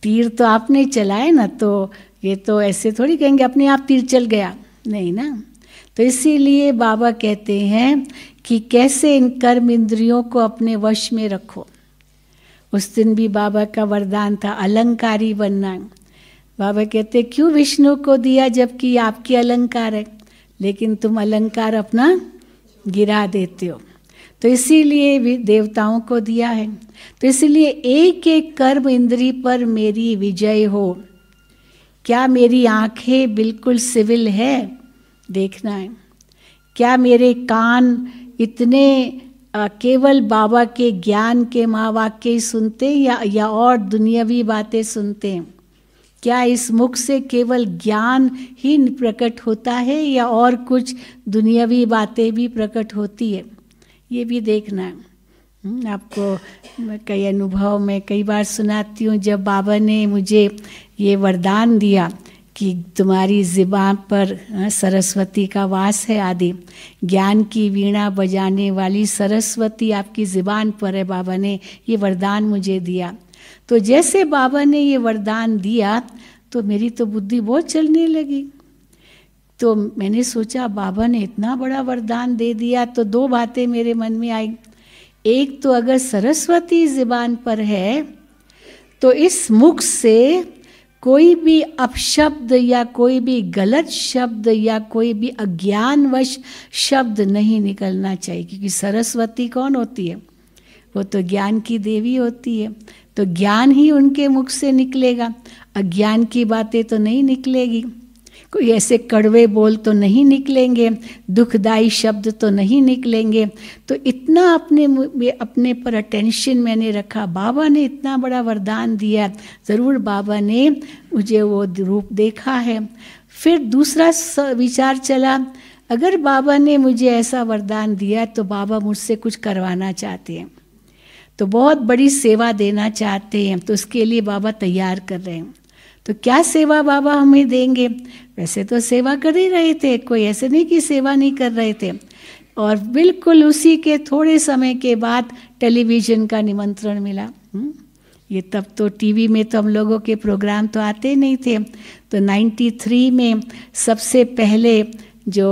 तीर तो आपने चलाए ना तो ये तो ऐसे थोड़ी कहेंगे अपने आप तीर चल गया नहीं ना तो इसीलिए बाबा कहते हैं कि कैसे इन कर्म इंद्रियों को अपने वश में रखो उस दिन भी बाबा का वरदान था अलंकारी बनना बाबा कहते क्यों विष्णु को दिया जबकि आपकी अलंकार है लेकिन तुम अलंकार अपना गिरा देते हो तो इसीलिए भी देवताओं को दिया है तो इसीलिए एक एक कर्म इंद्री पर मेरी विजय हो क्या मेरी आंखें बिल्कुल सिविल है देखना है क्या मेरे कान इतने केवल बाबा के ज्ञान के महावाक्य ही सुनते हैं या, या और दुनियावी बातें सुनते हैं क्या इस मुख से केवल ज्ञान ही प्रकट होता है या और कुछ दुनियावी बातें भी प्रकट होती है ये भी देखना है हम्म, आपको कई अनुभव में कई बार सुनाती हूँ जब बाबा ने मुझे ये वरदान दिया कि तुम्हारी ज़िबा पर सरस्वती का वास है आदि ज्ञान की वीणा बजाने वाली सरस्वती आपकी ज़िबान पर है बाबा ने ये वरदान मुझे दिया तो जैसे बाबा ने ये वरदान दिया तो मेरी तो बुद्धि बहुत चलने लगी तो मैंने सोचा बाबा ने इतना बड़ा वरदान दे दिया तो दो बातें मेरे मन में आई एक तो अगर सरस्वती ज़िबान पर है तो इस मुख से कोई भी अपशब्द या कोई भी गलत शब्द या कोई भी अज्ञानवश शब्द नहीं निकलना चाहिए क्योंकि सरस्वती कौन होती है वो तो ज्ञान की देवी होती है तो ज्ञान ही उनके मुख से निकलेगा अज्ञान की बातें तो नहीं निकलेगी कोई ऐसे कड़वे बोल तो नहीं निकलेंगे दुखदाई शब्द तो नहीं निकलेंगे तो इतना अपने अपने पर अटेंशन मैंने रखा बाबा ने इतना बड़ा वरदान दिया ज़रूर बाबा ने मुझे वो रूप देखा है फिर दूसरा विचार चला अगर बाबा ने मुझे ऐसा वरदान दिया तो बाबा मुझसे कुछ करवाना चाहते हैं तो बहुत बड़ी सेवा देना चाहते हैं तो उसके लिए बाबा तैयार कर रहे हैं तो क्या सेवा बाबा हमें देंगे वैसे तो सेवा कर ही रहे थे कोई ऐसे नहीं कि सेवा नहीं कर रहे थे और बिल्कुल उसी के थोड़े समय के बाद टेलीविज़न का निमंत्रण मिला हम्म, ये तब तो टीवी में तो हम लोगों के प्रोग्राम तो आते नहीं थे तो 93 में सबसे पहले जो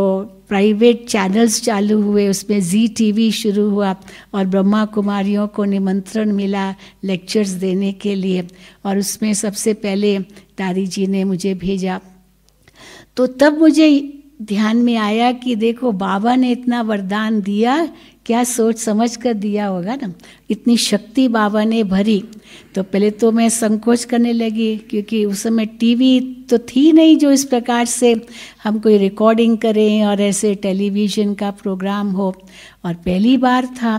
प्राइवेट चैनल्स चालू हुए उसमें जी टीवी शुरू हुआ और ब्रह्मा कुमारियों को निमंत्रण मिला लेक्चर्स देने के लिए और उसमें सबसे पहले दादी जी ने मुझे भेजा तो तब मुझे ध्यान में आया कि देखो बाबा ने इतना वरदान दिया क्या सोच समझ कर दिया होगा ना इतनी शक्ति बाबा ने भरी तो पहले तो मैं संकोच करने लगी क्योंकि उस समय टीवी तो थी नहीं जो इस प्रकार से हम कोई रिकॉर्डिंग करें और ऐसे टेलीविज़न का प्रोग्राम हो और पहली बार था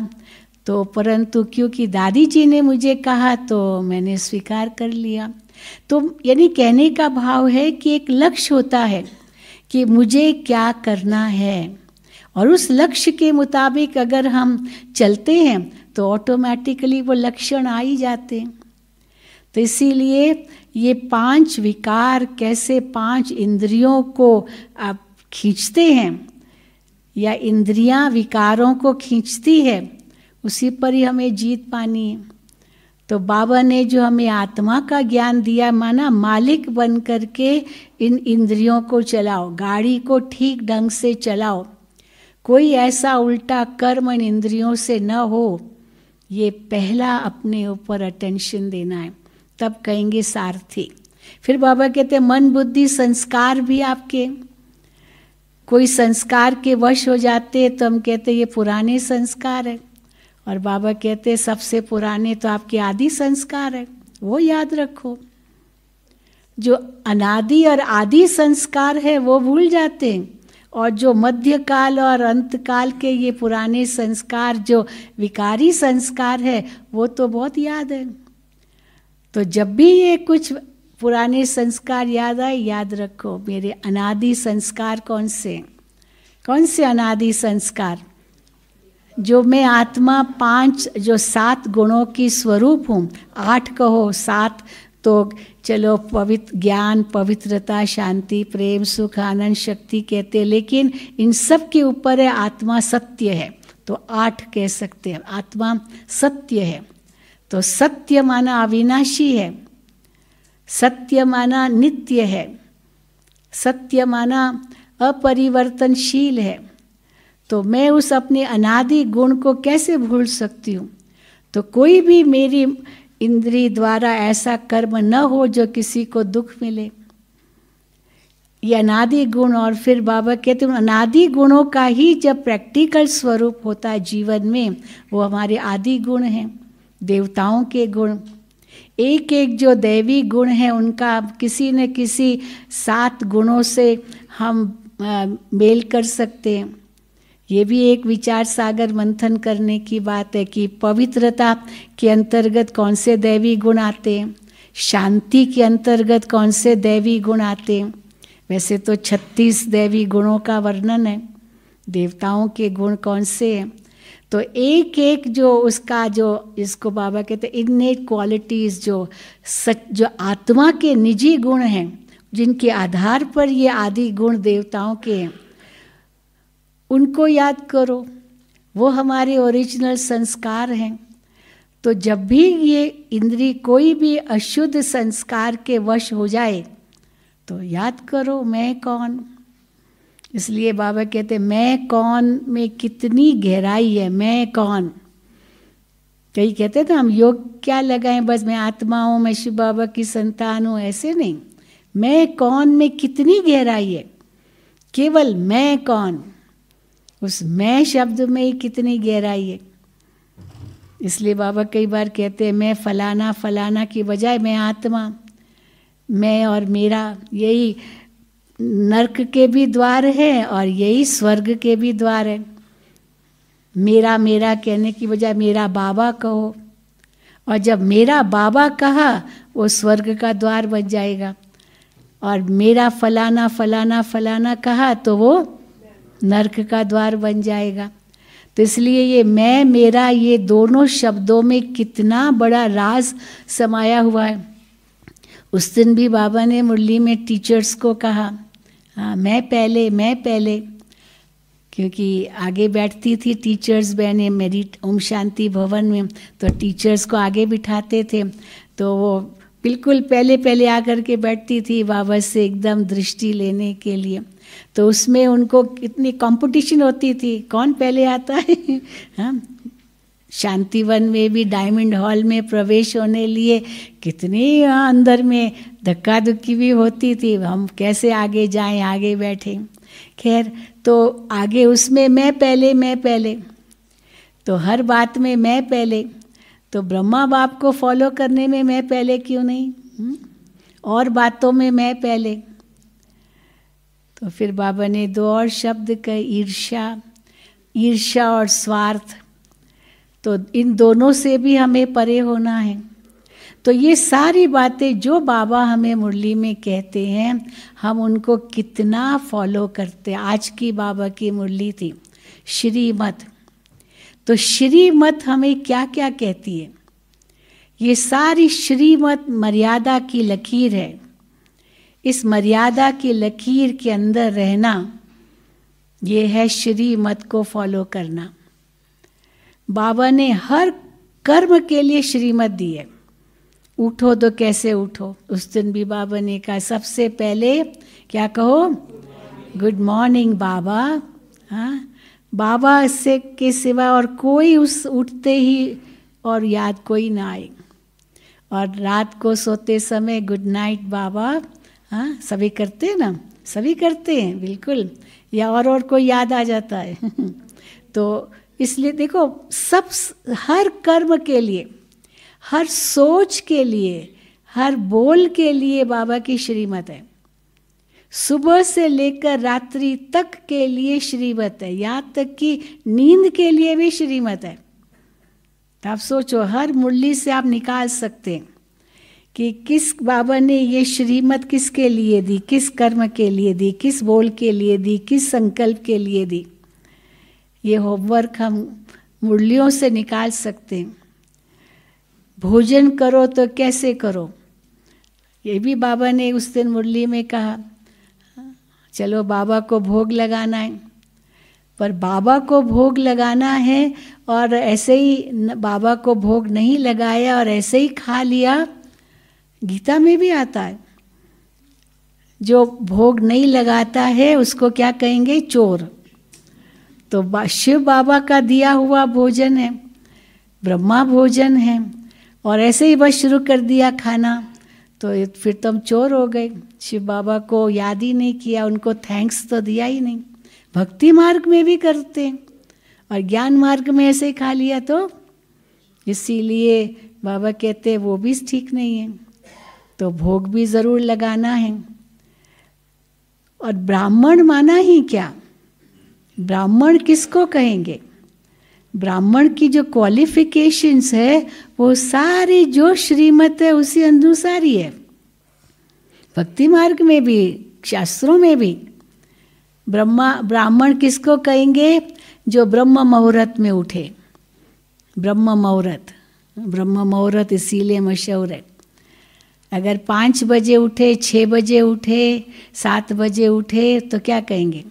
तो परंतु क्योंकि दादी जी ने मुझे कहा तो मैंने स्वीकार कर लिया तो यानी कहने का भाव है कि एक लक्ष्य होता है कि मुझे क्या करना है और उस लक्ष्य के मुताबिक अगर हम चलते हैं तो ऑटोमेटिकली वो लक्षण आ ही जाते हैं तो इसीलिए ये पांच विकार कैसे पांच इंद्रियों को आप खींचते हैं या इंद्रियां विकारों को खींचती है उसी पर ही हमें जीत पानी है तो बाबा ने जो हमें आत्मा का ज्ञान दिया माना मालिक बन करके इन इंद्रियों को चलाओ गाड़ी को ठीक ढंग से चलाओ कोई ऐसा उल्टा कर्म इन इंद्रियों से न हो ये पहला अपने ऊपर अटेंशन देना है तब कहेंगे सारथी फिर बाबा कहते हैं मन बुद्धि संस्कार भी आपके कोई संस्कार के वश हो जाते तो हम कहते ये पुराने संस्कार है और बाबा कहते सबसे पुराने तो आपके आदि संस्कार है वो याद रखो जो अनादि और आदि संस्कार है वो भूल जाते हैं और जो मध्यकाल और अंतकाल के ये पुराने संस्कार जो विकारी संस्कार है वो तो बहुत याद है तो जब भी ये कुछ पुराने संस्कार याद आए याद रखो मेरे अनादि संस्कार कौन से कौन से अनादि संस्कार जो मैं आत्मा पांच जो सात गुणों की स्वरूप हूँ आठ कहो सात तो चलो पवित्र ज्ञान पवित्रता शांति प्रेम सुख आनंद शक्ति कहते हैं लेकिन इन सब के ऊपर है आत्मा सत्य है तो आठ कह सकते हैं आत्मा सत्य है तो सत्य माना अविनाशी है सत्य माना नित्य है सत्य माना अपरिवर्तनशील है तो मैं उस अपने अनादि गुण को कैसे भूल सकती हूँ तो कोई भी मेरी इंद्री द्वारा ऐसा कर्म न हो जो किसी को दुख मिले ये अनादि गुण और फिर बाबा कहते हैं अनादि गुणों का ही जब प्रैक्टिकल स्वरूप होता है जीवन में वो हमारे आदि गुण हैं देवताओं के गुण एक एक जो दैवी गुण है उनका किसी न किसी सात गुणों से हम आ, मेल कर सकते हैं ये भी एक विचार सागर मंथन करने की बात है कि पवित्रता के अंतर्गत कौन से दैवी गुण आते हैं शांति के अंतर्गत कौन से दैवी गुण आते हैं वैसे तो छत्तीस दैवी गुणों का वर्णन है देवताओं के गुण कौन से हैं तो एक एक जो उसका जो इसको बाबा कहते हैं इननेट क्वालिटीज़ जो सच जो आत्मा के निजी गुण हैं जिनके आधार पर ये आदि गुण देवताओं के हैं उनको याद करो वो हमारे ओरिजिनल संस्कार हैं तो जब भी ये इंद्री कोई भी अशुद्ध संस्कार के वश हो जाए तो याद करो मैं कौन इसलिए बाबा कहते मैं कौन में कितनी गहराई है मैं कौन कई कहते थे तो हम योग क्या लगाएं बस मैं आत्मा हूँ मैं शिव बाबा की संतान हूँ ऐसे नहीं मैं कौन में कितनी गहराई है केवल मैं कौन उस मैं शब्द में ही कितनी गहराई है इसलिए बाबा कई बार कहते हैं मैं फलाना फलाना की बजाय मैं आत्मा मैं और मेरा यही नरक के भी द्वार है और यही स्वर्ग के भी द्वार है मेरा मेरा कहने की बजाय मेरा बाबा कहो और जब मेरा बाबा कहा वो स्वर्ग का द्वार बन जाएगा और मेरा फलाना फलाना फलाना कहा तो वो नरक का द्वार बन जाएगा तो इसलिए ये मैं मेरा ये दोनों शब्दों में कितना बड़ा राज समाया हुआ है उस दिन भी बाबा ने मुरली में टीचर्स को कहा हाँ मैं पहले मैं पहले क्योंकि आगे बैठती थी टीचर्स बहने मेरी ओम शांति भवन में तो टीचर्स को आगे बिठाते थे तो वो बिल्कुल पहले पहले आकर के बैठती थी बाबा से एकदम दृष्टि लेने के लिए तो उसमें उनको कितनी कंपटीशन होती थी कौन पहले आता है हाँ शांतिवन में भी डायमंड हॉल में प्रवेश होने लिए कितनी अंदर में धक्का धुक्की भी होती थी हम कैसे आगे जाएं आगे बैठें खैर तो आगे उसमें मैं पहले मैं पहले तो हर बात में मैं पहले तो ब्रह्मा बाप को फॉलो करने में मैं पहले क्यों नहीं हुँ? हम्म। और बातों में मैं पहले तो फिर बाबा ने दो और शब्द कहे ईर्ष्या ईर्ष्या और स्वार्थ तो इन दोनों से भी हमें परे होना है तो ये सारी बातें जो बाबा हमें मुरली में कहते हैं हम उनको कितना फॉलो करते आज की बाबा की मुरली थी श्रीमत तो श्रीमत हमें क्या क्या कहती है ये सारी श्रीमत मर्यादा की लकीर है इस मर्यादा की लकीर के अंदर रहना ये है श्री मत को फॉलो करना बाबा ने हर कर्म के लिए श्रीमत दी है उठो तो कैसे उठो उस दिन भी बाबा ने कहा सबसे पहले क्या कहो गुड मॉर्निंग बाबा हाँ बाबा से के सिवा और कोई उस उठते ही और याद कोई ना आए और रात को सोते समय गुड नाइट बाबा हाँ सभी करते हैं ना सभी करते हैं बिल्कुल या और और कोई याद आ जाता है तो इसलिए देखो सब हर कर्म के लिए हर सोच के लिए हर बोल के लिए बाबा की श्रीमत है सुबह से लेकर रात्रि तक के लिए श्रीमत है यहाँ तक कि नींद के लिए भी श्रीमत है तो आप सोचो हर मुरली से आप निकाल सकते हैं कि किस बाबा ने ये श्रीमत किसके लिए दी किस कर्म के लिए दी किस बोल के लिए दी किस संकल्प के लिए दी ये होमवर्क हम मुरलियों से निकाल सकते हैं भोजन करो तो कैसे करो ये भी बाबा ने उस दिन मुरली में कहा चलो बाबा को भोग लगाना है पर बाबा को भोग लगाना है और ऐसे ही बाबा को भोग नहीं लगाया और ऐसे ही खा लिया गीता में भी आता है जो भोग नहीं लगाता है उसको क्या कहेंगे चोर तो शिव बाबा का दिया हुआ भोजन है ब्रह्मा भोजन है और ऐसे ही बस शुरू कर दिया खाना तो फिर तो हम चोर हो गए शिव बाबा को याद ही नहीं किया उनको थैंक्स तो दिया ही नहीं भक्ति मार्ग में भी करते हैं और ज्ञान मार्ग में ऐसे ही खा लिया तो इसीलिए बाबा कहते वो भी ठीक नहीं है तो भोग भी ज़रूर लगाना है और ब्राह्मण माना ही क्या ब्राह्मण किसको कहेंगे ब्राह्मण की जो क्वालिफिकेशंस है वो सारी जो श्रीमत है उसी अनुसार ही है भक्ति मार्ग में भी शास्त्रों में भी ब्रह्मा ब्राह्मण किसको कहेंगे जो ब्रह्म मुहूर्त में उठे ब्रह्म मुहूर्त ब्रह्म मुहूर्त इसीलिए मशहूर है अगर पाँच बजे उठे छः बजे उठे सात बजे उठे तो क्या कहेंगे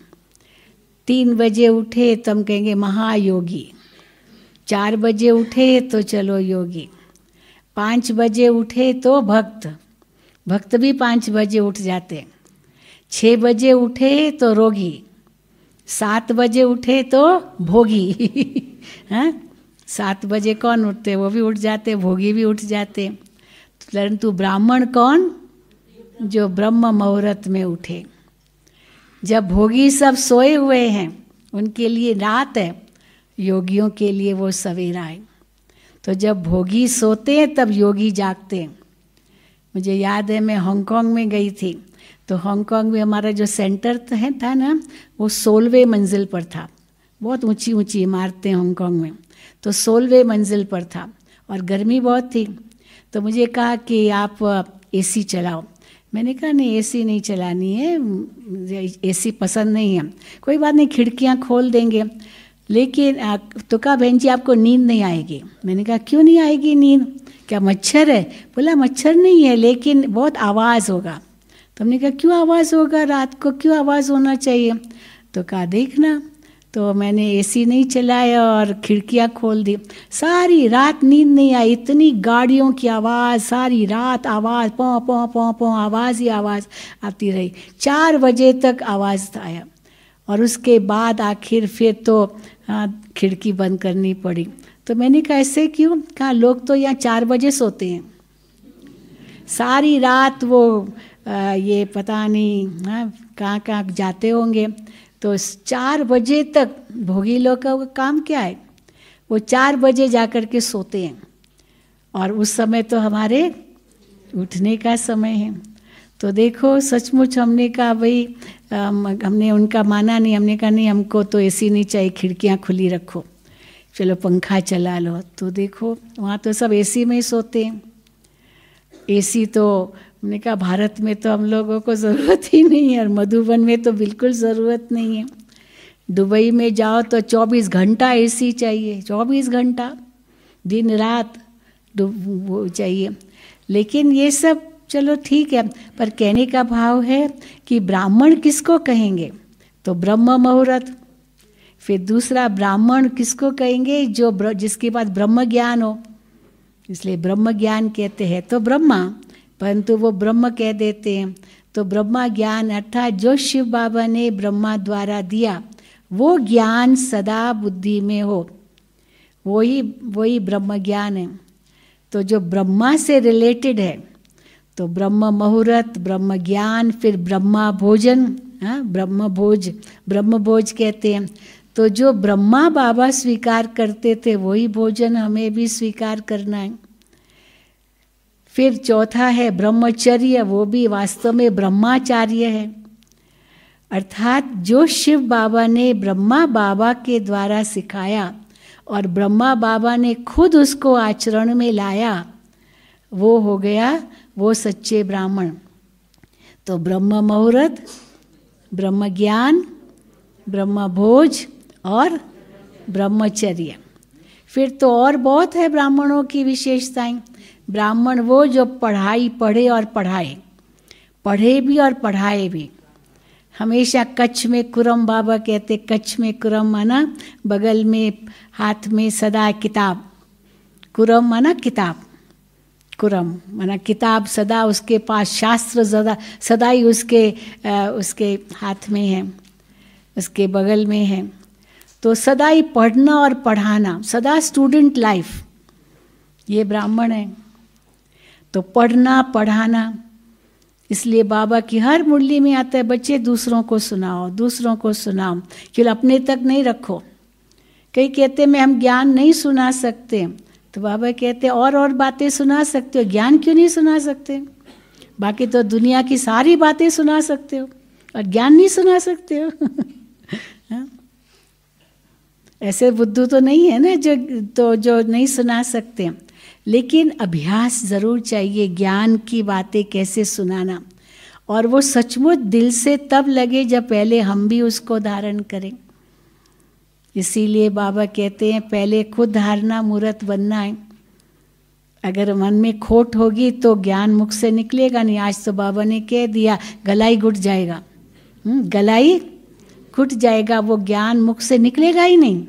तीन बजे उठे तो हम कहेंगे महायोगी चार बजे उठे तो चलो योगी पाँच बजे उठे तो भक्त भक्त भी पाँच बजे उठ जाते छः बजे उठे तो रोगी सात बजे उठे तो भोगी हाँ सात बजे कौन उठते वो भी उठ जाते भोगी भी उठ जाते परंतु ब्राह्मण कौन जो ब्रह्म मुहूर्त में उठे जब भोगी सब सोए हुए हैं उनके लिए रात है योगियों के लिए वो सवेरा है तो जब भोगी सोते हैं तब योगी जागते हैं मुझे याद है मैं हांगकांग में गई थी तो हांगकांग में हमारा जो सेंटर तो है था ना वो सोलहवें मंजिल पर था बहुत ऊंची ऊंची इमारतें हांगकांग में तो सोलहवें मंजिल पर था और गर्मी बहुत थी तो मुझे कहा कि आप एसी चलाओ मैंने कहा नहीं एसी नहीं चलानी है एसी पसंद नहीं है कोई बात नहीं खिड़कियाँ खोल देंगे लेकिन तो कहा बहन जी आपको नींद नहीं आएगी मैंने कहा क्यों नहीं आएगी नींद क्या मच्छर है बोला मच्छर नहीं है लेकिन बहुत आवाज़ होगा तो हमने कहा क्यों आवाज़ होगा रात को क्यों आवाज़ होना चाहिए तो कहा देखना तो मैंने एसी नहीं चलाया और खिड़कियाँ खोल दी सारी रात नींद नहीं आई इतनी गाड़ियों की आवाज़ सारी रात आवाज़ पौ पौ पौ पौ आवाज़ ही आवाज़ आती रही चार बजे तक आवाज़ आया और उसके बाद आखिर फिर तो खिड़की बंद करनी पड़ी तो मैंने कहा ऐसे क्यों कहा लोग तो यहाँ चार बजे सोते हैं सारी रात वो आ, ये पता नहीं हाँ कहाँ कहाँ जाते होंगे तो चार बजे तक भोगी लोग का काम क्या है वो चार बजे जा कर के सोते हैं और उस समय तो हमारे उठने का समय है तो देखो सचमुच हमने कहा भाई हमने उनका माना नहीं हमने कहा नहीं हमको तो एसी नहीं चाहिए खिड़कियाँ खुली रखो चलो पंखा चला लो तो देखो वहाँ तो सब एसी में ही सोते हैं एसी तो उन्होंने कहा भारत में तो हम लोगों को ज़रूरत ही नहीं है और मधुबन में तो बिल्कुल ज़रूरत नहीं है दुबई में जाओ तो 24 घंटा एसी चाहिए 24 घंटा दिन रात वो चाहिए लेकिन ये सब चलो ठीक है पर कहने का भाव है कि ब्राह्मण किसको कहेंगे तो ब्रह्म मुहूर्त फिर दूसरा ब्राह्मण किसको कहेंगे जो जिसके बाद ब्रह्म ज्ञान हो इसलिए ब्रह्म ज्ञान कहते हैं तो ब्रह्मा परंतु वो ब्रह्म कह देते हैं तो ब्रह्मा ज्ञान अर्थात जो शिव बाबा ने ब्रह्मा द्वारा दिया वो ज्ञान सदा बुद्धि में हो वही वही ब्रह्म ज्ञान है तो जो ब्रह्मा से रिलेटेड है तो ब्रह्म मुहूर्त ब्रह्म ज्ञान फिर ब्रह्मा भोजन हाँ ब्रह्म भोज ब्रह्म भोज कहते हैं तो जो ब्रह्मा बाबा स्वीकार करते थे वही भोजन हमें भी स्वीकार करना है फिर चौथा है ब्रह्मचर्य वो भी वास्तव में ब्रह्माचार्य है अर्थात जो शिव बाबा ने ब्रह्मा बाबा के द्वारा सिखाया और ब्रह्मा बाबा ने खुद उसको आचरण में लाया वो हो गया वो सच्चे ब्राह्मण तो ब्रह्म मुहूर्त ब्रह्म ज्ञान ब्रह्म भोज और ब्रह्मचर्य फिर तो और बहुत है ब्राह्मणों की विशेषताएं ब्राह्मण वो जो पढ़ाई पढ़े और पढ़ाए पढ़े भी और पढ़ाए भी हमेशा कच्छ में कुरम बाबा कहते कच्छ में कुरम माना बगल में हाथ में सदा किताब कुरम माना किताब कुरम माना किताब सदा उसके पास शास्त्र सदा सदा ही उसके आ, उसके हाथ में है उसके बगल में है तो सदा ही पढ़ना और पढ़ाना सदा स्टूडेंट लाइफ ये ब्राह्मण है तो पढ़ना पढ़ाना इसलिए बाबा की हर मुरली में आता है बच्चे दूसरों को सुनाओ दूसरों को सुनाओ केवल अपने तक नहीं रखो कई कहते मैं हम ज्ञान नहीं सुना सकते तो बाबा कहते और और बातें सुना सकते हो ज्ञान क्यों नहीं सुना सकते बाकी तो दुनिया की सारी बातें सुना सकते हो और ज्ञान नहीं सुना सकते हो हाँ। ऐसे बुद्धू तो नहीं है ना जो तो जो नहीं सुना सकते लेकिन अभ्यास ज़रूर चाहिए ज्ञान की बातें कैसे सुनाना और वो सचमुच दिल से तब लगे जब पहले हम भी उसको धारण करें इसीलिए बाबा कहते हैं पहले खुद धारणा मूर्त बनना है अगर मन में खोट होगी तो ज्ञान मुख से निकलेगा नहीं आज तो बाबा ने कह दिया गलाई घुट जाएगा हम्म, गलाई घुट जाएगा वो ज्ञान मुख से निकलेगा ही नहीं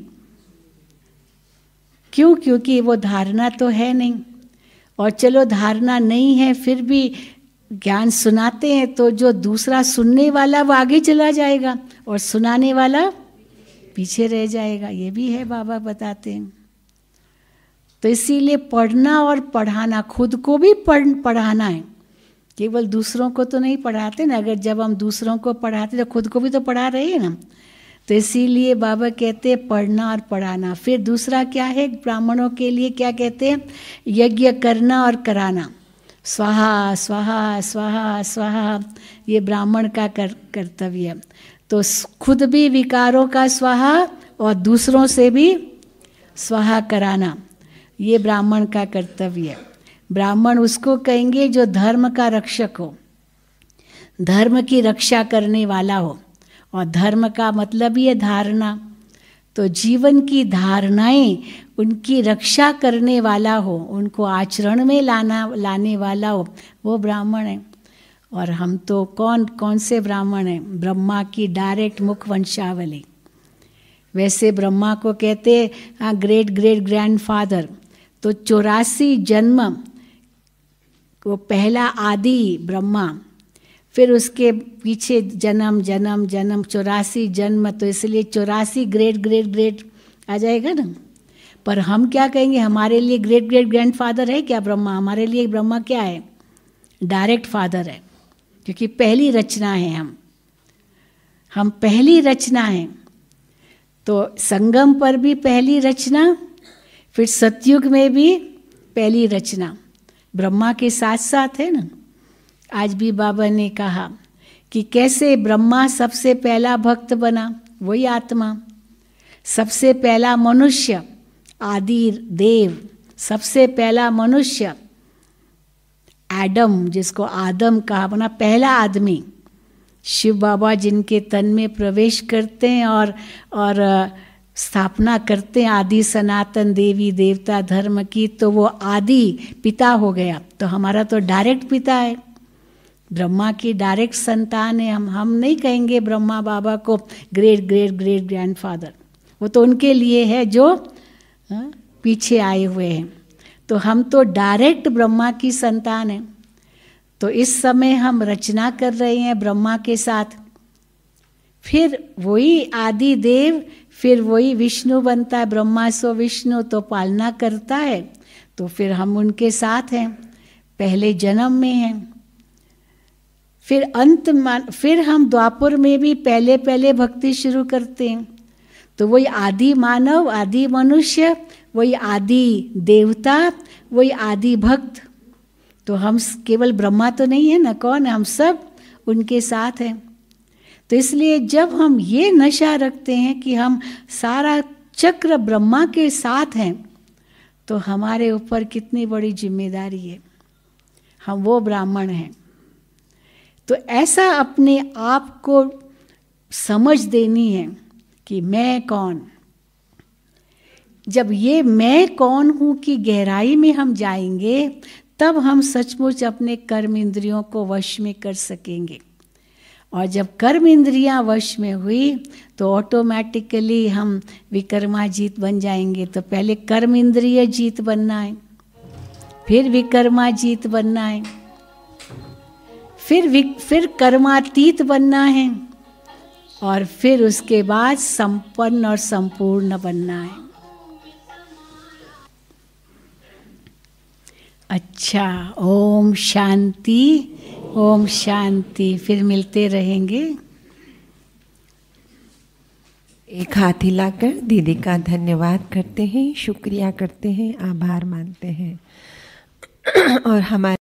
क्यों क्योंकि वो धारणा तो है नहीं और चलो धारणा नहीं है फिर भी ज्ञान सुनाते हैं तो जो दूसरा सुनने वाला वो आगे चला जाएगा और सुनाने वाला पीछे रह जाएगा ये भी है बाबा बताते हैं तो इसीलिए पढ़ना और पढ़ाना खुद को भी पढ़ पढ़ाना है केवल दूसरों को तो नहीं पढ़ाते ना अगर जब हम दूसरों को पढ़ाते तो खुद को भी तो पढ़ा रहे हैं ना तो इसीलिए बाबा कहते हैं पढ़ना और पढ़ाना फिर दूसरा क्या है ब्राह्मणों के लिए क्या कहते हैं यज्ञ करना और कराना स्वाहा स्वाहा स्वाहा स्वाहा ये ब्राह्मण का कर कर्तव्य तो खुद भी विकारों का स्वाहा और दूसरों से भी स्वाहा कराना ये ब्राह्मण का कर्तव्य ब्राह्मण उसको कहेंगे जो धर्म का रक्षक हो धर्म की रक्षा करने वाला हो और धर्म का मतलब ही है धारणा तो जीवन की धारणाएं उनकी रक्षा करने वाला हो उनको आचरण में लाना लाने वाला हो वो ब्राह्मण है और हम तो कौन कौन से ब्राह्मण हैं ब्रह्मा की डायरेक्ट मुख वंशावली वैसे ब्रह्मा को कहते हैं ग्रेट ग्रेट ग्रैंडफादर तो चौरासी जन्म वो पहला आदि ब्रह्मा फिर उसके पीछे जन्म जन्म जन्म चौरासी जन्म तो इसलिए चौरासी ग्रेट ग्रेट ग्रेट आ जाएगा ना पर हम क्या कहेंगे हमारे लिए ग्रेट ग्रेट ग्रैंड फादर है क्या ब्रह्मा हमारे लिए ब्रह्मा क्या है डायरेक्ट फादर है क्योंकि पहली रचना है हम हम पहली रचना हैं तो संगम पर भी पहली रचना फिर सतयुग में भी पहली रचना ब्रह्मा के साथ साथ है ना आज भी बाबा ने कहा कि कैसे ब्रह्मा सबसे पहला भक्त बना वही आत्मा सबसे पहला मनुष्य आदि देव सबसे पहला मनुष्य एडम जिसको आदम कहा बना पहला आदमी शिव बाबा जिनके तन में प्रवेश करते हैं और और स्थापना करते हैं आदि सनातन देवी देवता धर्म की तो वो आदि पिता हो गया तो हमारा तो डायरेक्ट पिता है ब्रह्मा की डायरेक्ट संतान है हम हम नहीं कहेंगे ब्रह्मा बाबा को ग्रेट ग्रेट ग्रेट ग्रैंडफादर वो तो उनके लिए है जो पीछे आए हुए हैं तो हम तो डायरेक्ट ब्रह्मा की संतान है तो इस समय हम रचना कर रहे हैं ब्रह्मा के साथ फिर वही आदि देव फिर वही विष्णु बनता है ब्रह्मा सो विष्णु तो पालना करता है तो फिर हम उनके साथ हैं पहले जन्म में हैं फिर अंत मान फिर हम द्वापुर में भी पहले पहले भक्ति शुरू करते हैं तो वही आदि मानव आदि मनुष्य वही आदि देवता वही आदि भक्त तो हम केवल ब्रह्मा तो नहीं है ना कौन है हम सब उनके साथ हैं तो इसलिए जब हम ये नशा रखते हैं कि हम सारा चक्र ब्रह्मा के साथ हैं तो हमारे ऊपर कितनी बड़ी जिम्मेदारी है हम वो ब्राह्मण हैं तो ऐसा अपने आप को समझ देनी है कि मैं कौन जब ये मैं कौन हूँ की गहराई में हम जाएंगे तब हम सचमुच अपने कर्म इंद्रियों को वश में कर सकेंगे और जब कर्म इंद्रियां वश में हुई तो ऑटोमेटिकली हम विकर्मा जीत बन जाएंगे तो पहले कर्म इंद्रिय जीत बनना है फिर विकर्मा जीत बनना है फिर फिर कर्मातीत बनना है और फिर उसके बाद संपन्न और संपूर्ण बनना है अच्छा ओम शांति ओम शांति फिर मिलते रहेंगे एक हाथ हिलाकर दीदी का धन्यवाद करते हैं शुक्रिया करते हैं आभार मानते हैं और हमारे